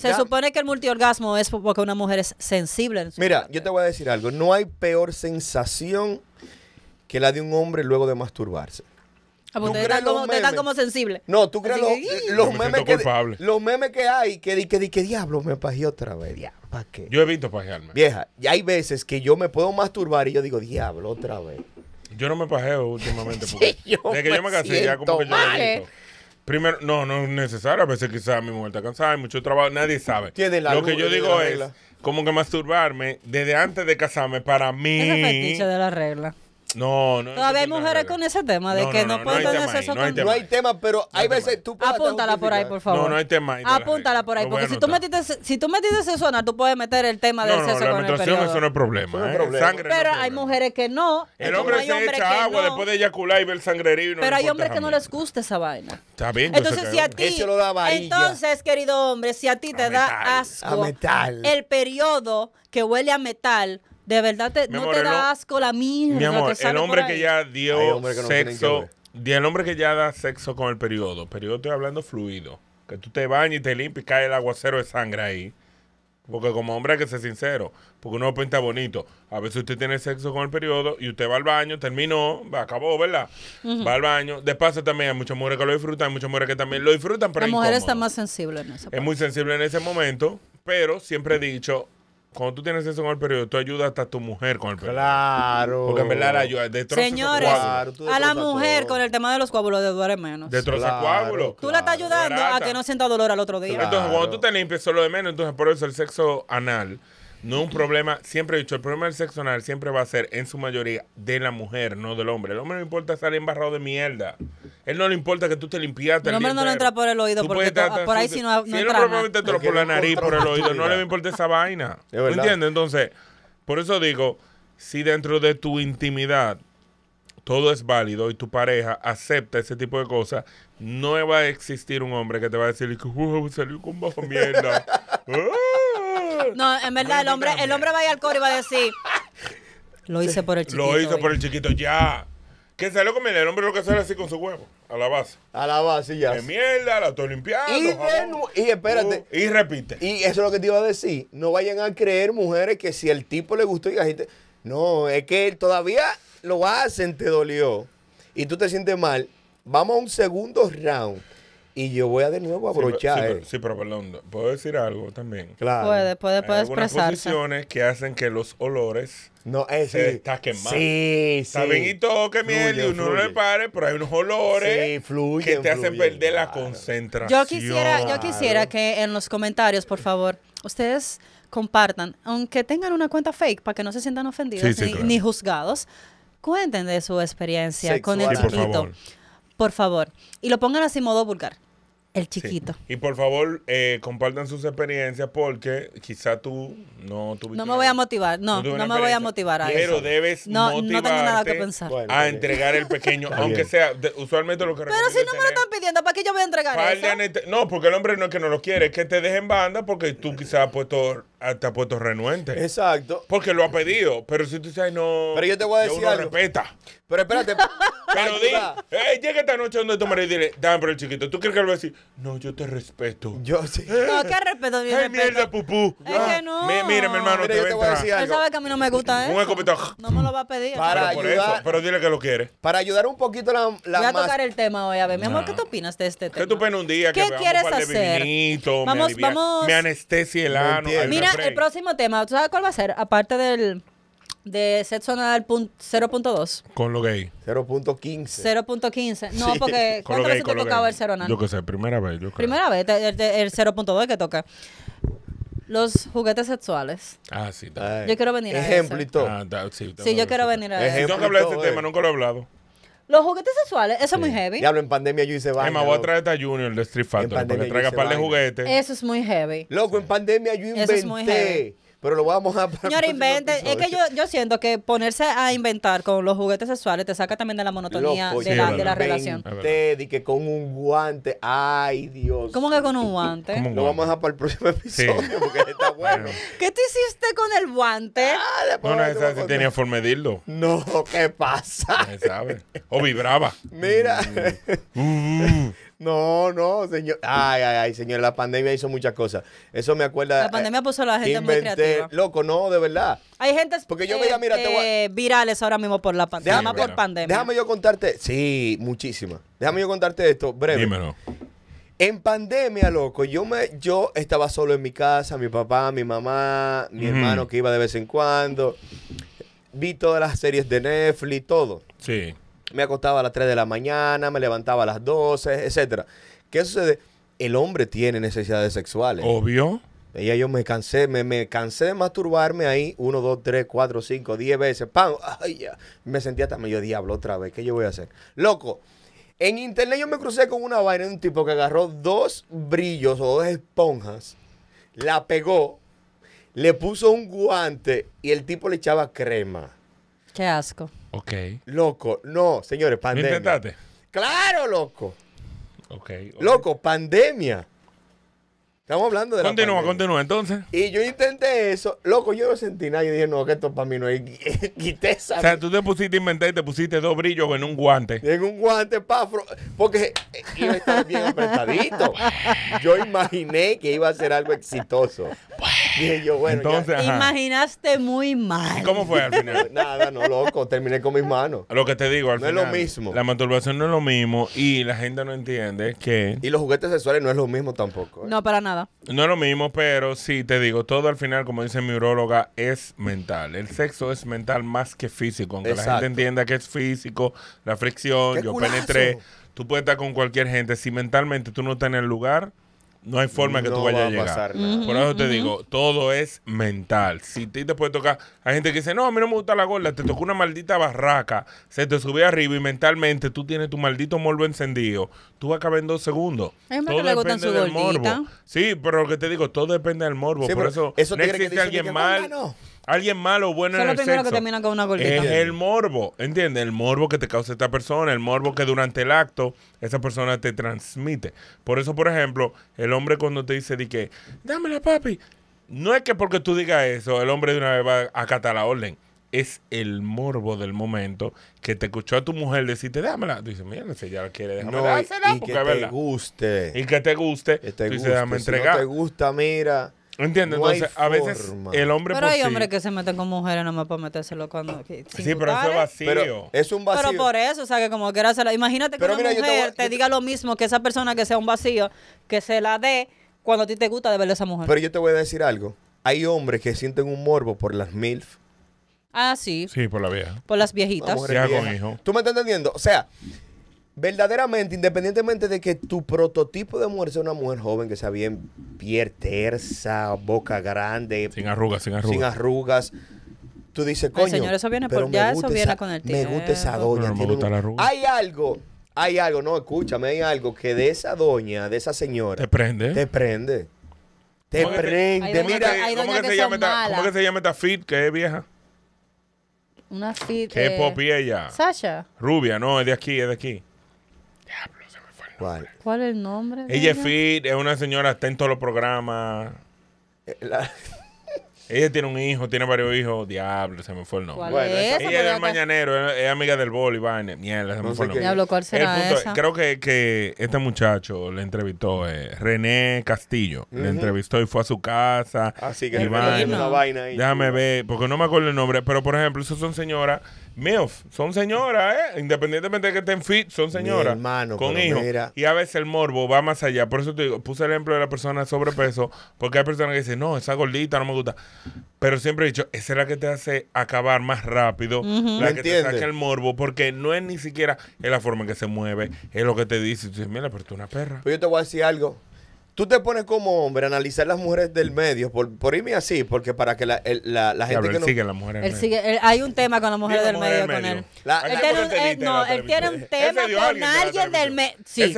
Se supone que el multiorgasmo es porque una mujer es sensible. Mira, yo te voy a decir algo. No hay peor sensación que la de un hombre luego de masturbarse. Ah, pues ustedes te, como, te sensible. No, tú crees los, memes que, los, memes que, hay que di, que, di, que diablo me pajeé otra vez. ¿para qué? Yo he visto pajearme. Vieja, y hay veces que yo me puedo masturbar y yo digo, diablo, otra vez. Yo no me pajeo últimamente. Porque desde que yo me casé, ya como que yo Primero, no, no es necesario. A veces quizás mi mujer está cansada, hay mucho trabajo, nadie sabe. Lo que yo digo es como que masturbarme desde antes de casarme para mí. fetiche de la regla. No, no. Todavía hay mujeres con ese tema de que no, pueden tener sexo con... No hay tema, pero hay veces tú Apúntala por ahí, por favor. No, no hay tema. Apúntala por ahí, porque si tú, metiste, si tú metiste zona, tú puedes meter el tema del sexo con el periodo. eso no es problema. ¿eh? Pero hay mujeres que no. El hombre se echa agua después de eyacular y ver sangrerío. Pero hay hombres que no les gusta esa vaina. Está bien. Entonces, si a ti... Entonces, querido hombre, si a ti te da asco el periodo que huele a metal de verdad, te, no te da asco la mierda. Mi amor, el hombre que ya dio sexo, sexo, el hombre que ya da sexo con el periodo, periodo estoy hablando fluido, que tú te bañas y te limpias y cae el aguacero de sangre ahí. Porque como hombre hay que ser sincero, porque uno pinta bonito. A veces usted tiene sexo con el periodo y usted va al baño, terminó, acabó, ¿verdad? Va al baño. De paso también hay muchas mujeres que lo disfrutan, hay muchas mujeres que también lo disfrutan, pero mujeres está más sensible en ese momento. Es muy sensible en ese momento, pero siempre he dicho, cuando tú tienes sexo con el periodo, tú ayudas hasta a tu mujer con el periodo. Claro. Porque en verdad la ayuda. Señores, a la mujer con el tema de los coágulos de duele menos. Destroza claro, coágulos. Tú la estás ayudando a que no sienta dolor al otro día. Entonces, cuando tú te limpias, solo de menos. Entonces, por eso el sexo anal no un problema, siempre he dicho, el problema del sexo anal siempre va a ser en su mayoría de la mujer, no del hombre. El hombre no le importa estar embarrado de mierda. Él no le importa que tú te limpiaste. El hombre no le entra por el oído, porque por ahí si no, no si entra. por la nariz, por el oído, no le importa esa vaina. ¿Me entiendes? Entonces, por eso digo, si dentro de tu intimidad todo es válido y tu pareja acepta ese tipo de cosas, no va a existir un hombre que te va a decir, que salió con bajo mierda. ¡Ah! No, en verdad, el hombre, el hombre va a ir al coro y va a decir. Lo hice por el chiquito. Lo hizo por el chiquito, ya. ¿Qué se lo El hombre lo que sale así con su huevo, a la base. A la base, ya. De mierda, la estoy limpiando. Y, espérate. Uh, y repite. Y eso es lo que te iba a decir. No vayan a creer, mujeres, que si el tipo le gustó y la No, es que todavía lo hacen, te dolió. Y tú te sientes mal. Vamos a un segundo round. Y yo voy a de nuevo a eh. Sí, pero, perdón, puedo decir algo también. Claro. Puede, puede, puede Hay algunas que hacen que los olores no, eh, destaquen eh, sí. Sí, Está bien y toque y uno no le pare, pero hay unos olores que te hacen perder la concentración. Yo quisiera, yo quisiera que en los comentarios, por favor, ustedes compartan, aunque tengan una cuenta fake, para que no se sientan ofendidos ni, juzgados, cuenten de su experiencia con el chiquito por favor. Y lo pongan así modo vulgar. El chiquito. Y por favor, eh, compartan sus experiencias porque quizá tú no tuviste. No me voy a motivar, no, no, me voy a motivar a Pero debes no tengo nada que pensar. a entregar el pequeño, aunque sea, usualmente lo que Pero si no me lo están pidiendo, ¿para qué yo voy a entregar eso? Este, no, porque el hombre no es que no lo quiere, es que te dejen banda porque tú quizás has puesto hasta ha puesto renuente. Exacto. Porque lo ha pedido. Pero si tú sabes, no. Pero yo te voy a decir. No algo. respeta. Pero espérate. pero di, llega esta noche donde tu y dile, dame por el chiquito. ¿Tú crees que lo voy a decir, no, yo te respeto? Yo sí. No, ¿qué respeto? Mi respeto. mierda, pupú! Es que ah, no. Mi, mira, mi hermano, te, yo te voy a decir Él sabe que a mí no me gusta eso. ¿eh? Un escopetazo. No me lo va a pedir. Para pero, por eso, pero dile que lo quiere. Para ayudar un poquito la. la voy a tocar el tema hoy. A ver, mi amor, ¿qué tú opinas de este tema? ¿Qué tú opinas un día? ¿Qué que quieres hacer? vamos, vamos. Me anestesia el ano. Mira, el próximo tema, ¿tú sabes cuál va a ser? Aparte del de sexo anal 0.2. Con lo gay. 0.15. 0.15. No, sí. porque ¿cuántas veces te tocaba el 0 anal? Yo que sé, primera vez. Yo primera vez, el, 0.2 que toca. Los juguetes sexuales. Ah, sí. Yo quiero venir a Ejemplito. Ah, sí, yo quiero venir a eso. Tengo que de este tema, nunca lo he hablado. Los juguetes sexuales, eso es muy heavy. Diablo, en pandemia yo hice vaina. Emma, voy a traer a Junior de Street Fighter, para que traiga par de juguetes. Eso es muy heavy. Loco, en pandemia yo inventé. Eso es muy heavy pero lo vamos a... Señora, invente. Es que yo, yo siento que ponerse a inventar con los juguetes sexuales te saca también de la monotonía de, la, relación. Te di que con un guante. Ay, Dios. ¿Cómo que con un guante? Lo vamos a dejar para el próximo episodio porque está bueno. ¿Qué te hiciste con el guante? Ah, no, no, esa sí tenía forma de irlo. No, ¿qué pasa? No, sabe. O vibraba. Mira. Mm. Uh, uh. No, no, señor. Ay, ay, ay, señor, la pandemia hizo muchas cosas. Eso me acuerda. La pandemia puso a la gente muy creativa. Loco, no, de verdad. Hay gente Porque yo eh, mira, voy a... Eh, virales ahora mismo por la pandemia, déjame, por pandemia. Déjame yo contarte. Sí, muchísimas. Déjame yo contarte esto breve. Dímelo. En pandemia, loco, yo me yo estaba solo en mi casa, mi papá, mi mamá, mi hermano que iba de vez en cuando. Vi todas las series de Netflix, todo. Sí me acostaba a las 3 de la mañana, me levantaba a las 12, etcétera. ¿Qué sucede? El hombre tiene necesidades sexuales. Obvio. Ella yo me cansé, me, me, cansé de masturbarme ahí, uno, dos, tres, cuatro, cinco, diez veces, ¡pam! Ay, ya. Me sentía hasta medio diablo otra vez, ¿qué yo voy a hacer? Loco, en internet yo me crucé con una vaina de un tipo que agarró dos brillos o dos esponjas, la pegó, le puso un guante y el tipo le echaba crema. Qué asco. Ok. Loco, no, señores, pandemia. ¿Intentaste? Claro, loco. Okay, ok. Loco, pandemia. Estamos hablando de continúa, la Continúa, continúa, entonces. Y yo intenté eso. Loco, yo no sentí nada. Yo dije, no, que esto para mí no es. Quité esa. O sea, tú te pusiste a y te pusiste dos brillos en un guante. En un guante, pafro. Porque eh, iba a estar bien apretadito. Yo imaginé que iba a ser algo exitoso. yo, bueno, Entonces, imaginaste muy mal. cómo fue al final? Nada, no, loco, terminé con mis manos. Lo que te digo, al final. No es lo mismo. La masturbación no es lo mismo y la gente no entiende que... Y los juguetes sexuales no es lo mismo tampoco. ¿eh? No, para nada. No es lo mismo, pero sí, te digo, todo al final, como dice mi uróloga, es mental. El sexo es mental más que físico. Aunque la gente entienda que es físico, la fricción, yo penetré. Tú puedes estar con cualquier gente. Si mentalmente tú no estás en el lugar, no hay forma que tú vayas a llegar. Por eso te digo, todo es mental. Si te, te puede tocar, hay gente que dice, no, a mí no me gusta la gorda, te tocó una maldita barraca, se te sube arriba y mentalmente tú tienes tu maldito morbo encendido, tú vas a en dos segundos. todo depende del morbo. Sí, pero lo que te digo, todo depende del morbo. por eso, eso no existe que alguien mal. No alguien malo o bueno en el sexo. Es el morbo, ¿entiendes? El morbo que te causa esta persona, el morbo que durante el acto esa persona te transmite. Por eso, por ejemplo, el hombre cuando te dice di que, dámela papi, no es que porque tú digas eso, el hombre de una vez va a acatar la orden. Es el morbo del momento que te escuchó a tu mujer decirte, dámela. Dice, mira, si ella quiere, déjame Y que te guste. Y que te guste. Y te tú guste. si no te gusta, mira Entiendo, entonces a veces el hombre Pero hay hombres que se meten con mujeres nomás para metérselo cuando. Sí, pero eso es vacío. Pero es un vacío. Pero por eso, o sea, que como que era Imagínate que una te mujer te diga lo mismo que esa persona que sea un vacío, que se la dé cuando a ti te gusta de ver a esa mujer. Pero yo te voy a decir algo. Hay hombres que sienten un morbo por las MILF. ah, sí, Sí, por la vieja. por las viejitas. Ya con hijo. ¿Tú me estás entendiendo? O sea, verdaderamente, independientemente de que tu prototipo de mujer sea una mujer joven, que sea bien piel tersa, boca grande. Sin arrugas, sin arrugas. Tú dices, coño. pero eso viene por ya, eso viene con el tiempo. Me gusta esa doña. Me hay algo, hay algo, no, escúchame, hay algo que de esa doña, de esa señora. Te prende. Te prende. Te prende. Mira, ¿cómo que, se llama esta, que fit que es vieja? Una fit. ¿Qué pop ella? Sasha. Rubia, no, es de aquí, es de aquí. ¿Cuál? ¿Cuál es el nombre? Ella es fit, es una señora, está en todos los programas. Eh, ella tiene un hijo, tiene varios hijos. Diablo, se me fue el nombre. ¿Cuál es Ella es del mañanero, es amiga del boli, Mierda, se me fue el nombre. Diablo, ¿cuál será el esa? Creo que, que, este muchacho le entrevistó, eh, René Castillo. Le entrevistó y fue a su casa. Así ah, que y Una vaina ahí, Déjame ver, porque no me acuerdo el nombre. Pero, por ejemplo, esas son señoras Míos, son señoras, ¿eh? Independientemente de que estén fit, son señoras. con hijos. Y a veces el morbo va más allá. Por eso te digo, puse el ejemplo de la persona de sobrepeso, porque hay personas que dicen, no, esa gordita no me gusta. Pero siempre he dicho, esa es la que te hace acabar más rápido, la que te saca el morbo, porque no es ni siquiera la forma en que se mueve, es lo que te dice. tú dices, mira, pero tú una perra. Pero yo te voy a decir algo. Tú te pones como hombre a analizar las mujeres del medio, por, irme así, porque para que la, la, gente claro, él sigue las mujeres Sigue, hay un tema con las mujeres del, medio, con él. no, él tiene un tema con alguien del medio. Sí,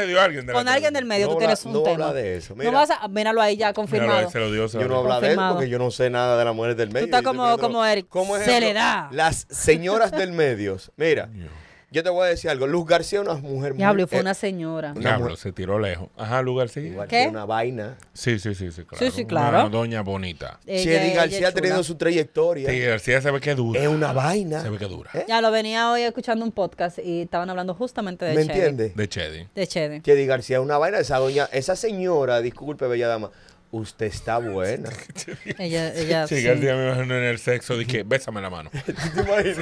con alguien del medio, tú tienes un tema. No habla de eso. No vas a, míralo ahí ya confirmado. yo no hablo de eso porque yo no sé nada de las mujeres del medio. Tú estás como, como Eric. Se le da. Las señoras del medio. Mira. Yo te voy a decir algo. Luz García es una mujer muy. Diablo, fue eh, una señora. Diablo, se tiró lejos. Ajá, Luz García. ¿Qué? Una vaina. Sí, sí, sí, sí, claro. Sí, sí, claro. Una doña bonita. Chedi García ha tenido su trayectoria. Chedi García sabe ve que dura. Es una vaina. Se ve que dura. ¿Eh? Ya lo venía hoy escuchando un podcast y estaban hablando justamente de Chedi. ¿Me entiendes? De Chedi. De Chedi. Chedi García es una vaina. Esa doña, esa señora, disculpe, bella dama, usted está buena. ella, ella. Sí, sí. El día me imagino en el sexo, dije, bésame la mano. ¿Tú te imaginas?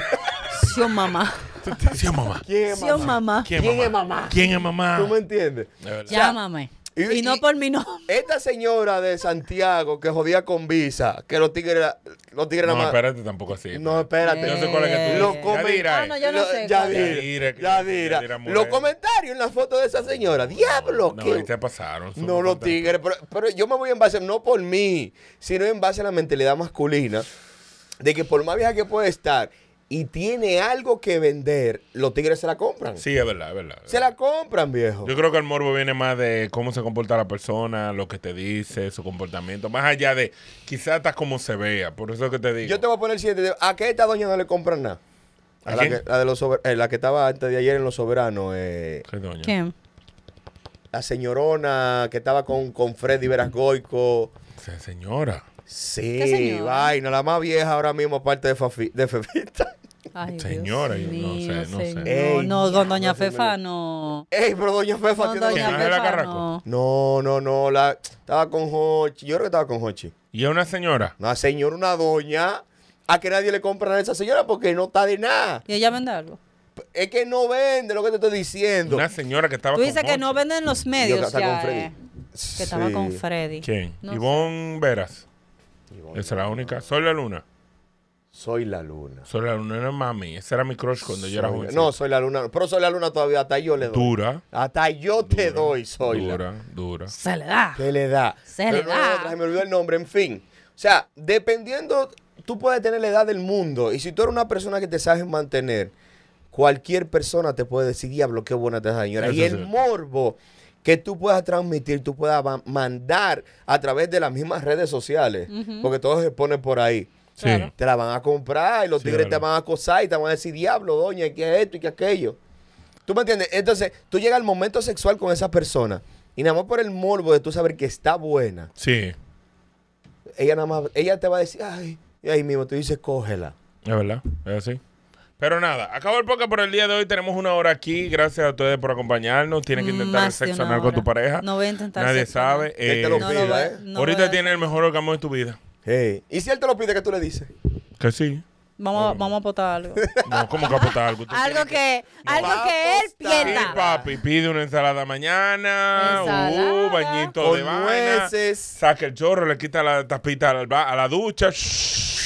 Sí, mamá. Sí, mamá. ¿Quién es mamá? mamá. ¿Quién es mamá? ¿Quién es mamá? ¿Quién es mamá? ¿Tú me entiendes? Llámame. Y, no por mi nombre. Esta señora de Santiago que jodía con visa, que los tigres los tigres No, espérate tampoco así. No, espérate. Yo no sé cuál es que tú eh, los ah, no, yo no Ya los comentarios en la foto de esa señora. Diablo. No, ahí te pasaron. No, los tigres. Pero, pero yo me voy en base, no por mí, sino en base a la mentalidad masculina de que por más vieja que puede estar, y tiene algo que vender, los tigres se la compran. Sí, es verdad, es verdad. se la compran, viejo. Yo creo que el morbo viene más de cómo se comporta la persona, lo que te dice, su comportamiento, más allá de quizás hasta cómo se vea. Por eso que te digo. Yo te voy a poner el siguiente. ¿A qué esta doña no le compran nada? ¿A, la, que, eh, que estaba antes de ayer en Los Soberanos. Eh, ¿Qué doña? ¿Quién? La señorona que estaba con, con Freddy Verasgoico. Señora. Sí, vaina, la más vieja ahora mismo, aparte de, Señora, yo no sé, no sé. no, Doña Fefa no. Ey, pero Doña Fefa tiene la No. no, no, la estaba con Hochi, yo creo que estaba con Hochi. ¿Y es una señora? Una señora, una doña, a que nadie le compra a esa señora porque no está de nada. ¿Y ella vende algo? Es que no vende lo que te estoy diciendo. Una señora que estaba con Tú dices que no venden en los medios. que estaba con Freddy. ¿Quién? Ivonne Veras. Esa es la única. sol la luna. Soy la luna. Soy la luna, no mami. Ese era mi crush cuando yo era joven. No, soy la luna. Pero soy la luna todavía. Hasta yo le doy. Dura. Hasta yo te doy, soy Dura, dura. Se le da. Se le da. Se le da. me olvidó el nombre, en fin. O sea, dependiendo, tú puedes tener la edad del mundo. Y si tú eres una persona que te sabes mantener, cualquier persona te puede decir, diablo, qué buena te señora. y el morbo que tú puedas transmitir, tú puedas mandar a través de las mismas redes sociales. Porque todo se pone por ahí. Te la van a comprar y los tigres te van a acosar y te van a decir, diablo, doña, ¿qué es esto y qué aquello? ¿Tú me entiendes? Entonces, tú llegas al momento sexual con esa persona y nada más por el morbo de tú saber que está buena. Sí. Ella nada más, ella te va a decir, ay, y ahí mismo tú dices, cógela. Es verdad, es así. Pero nada, acabo el podcast por el día de hoy. Tenemos una hora aquí. Gracias a ustedes por acompañarnos. Tienen que intentar sexo con tu pareja. No voy a intentar. Nadie sabe. Ahorita tienes el mejor orgasmo de tu vida. ¿Y si él te lo pide, qué tú le dices? Que sí. Vamos, a- vamos a aportar algo. No, ¿cómo que apostar algo? algo que, algo que él papi, pide una ensalada mañana, Ensalada. bañito de vaina, saca el chorro, le quita la tapita a la ducha, shh,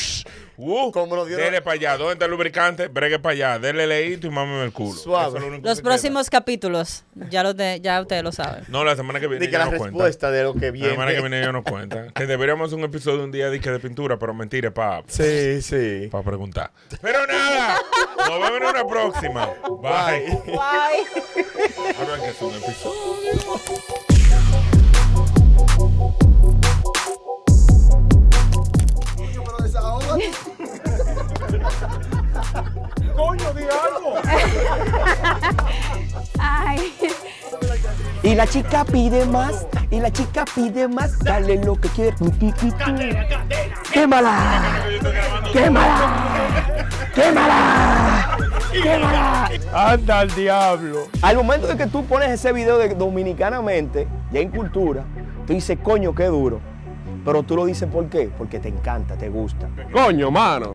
Uh, ¿Cómo lo dieron. Dele para allá, dos está el lubricante? Bregue para allá, dele leíto y mámeme el culo. Suave. los próximos capítulos, ya, ya ustedes lo saben. No, la semana que viene. ya que la respuesta de lo que viene. La semana que viene ya nos cuenta. que deberíamos hacer un episodio un día de, de pintura, pero mentira, para. Sí, sí. Para preguntar. Pero nada, nos vemos en una próxima. Bye. Bye. Ahora que es un episodio. Coño, di algo. Ay. Y la chica pide más, y la chica pide más, dale lo que quiere. Cadena, cadena. ¡Quémala! ¡Quémala! ¡Quémala! ¡Quémala! ¡Anda al diablo! Al momento de que tú pones ese video de dominicanamente, ya en cultura, tú dices, coño, qué duro. Pero tú lo dices por qué? Porque te encanta, te gusta. Coño, mano.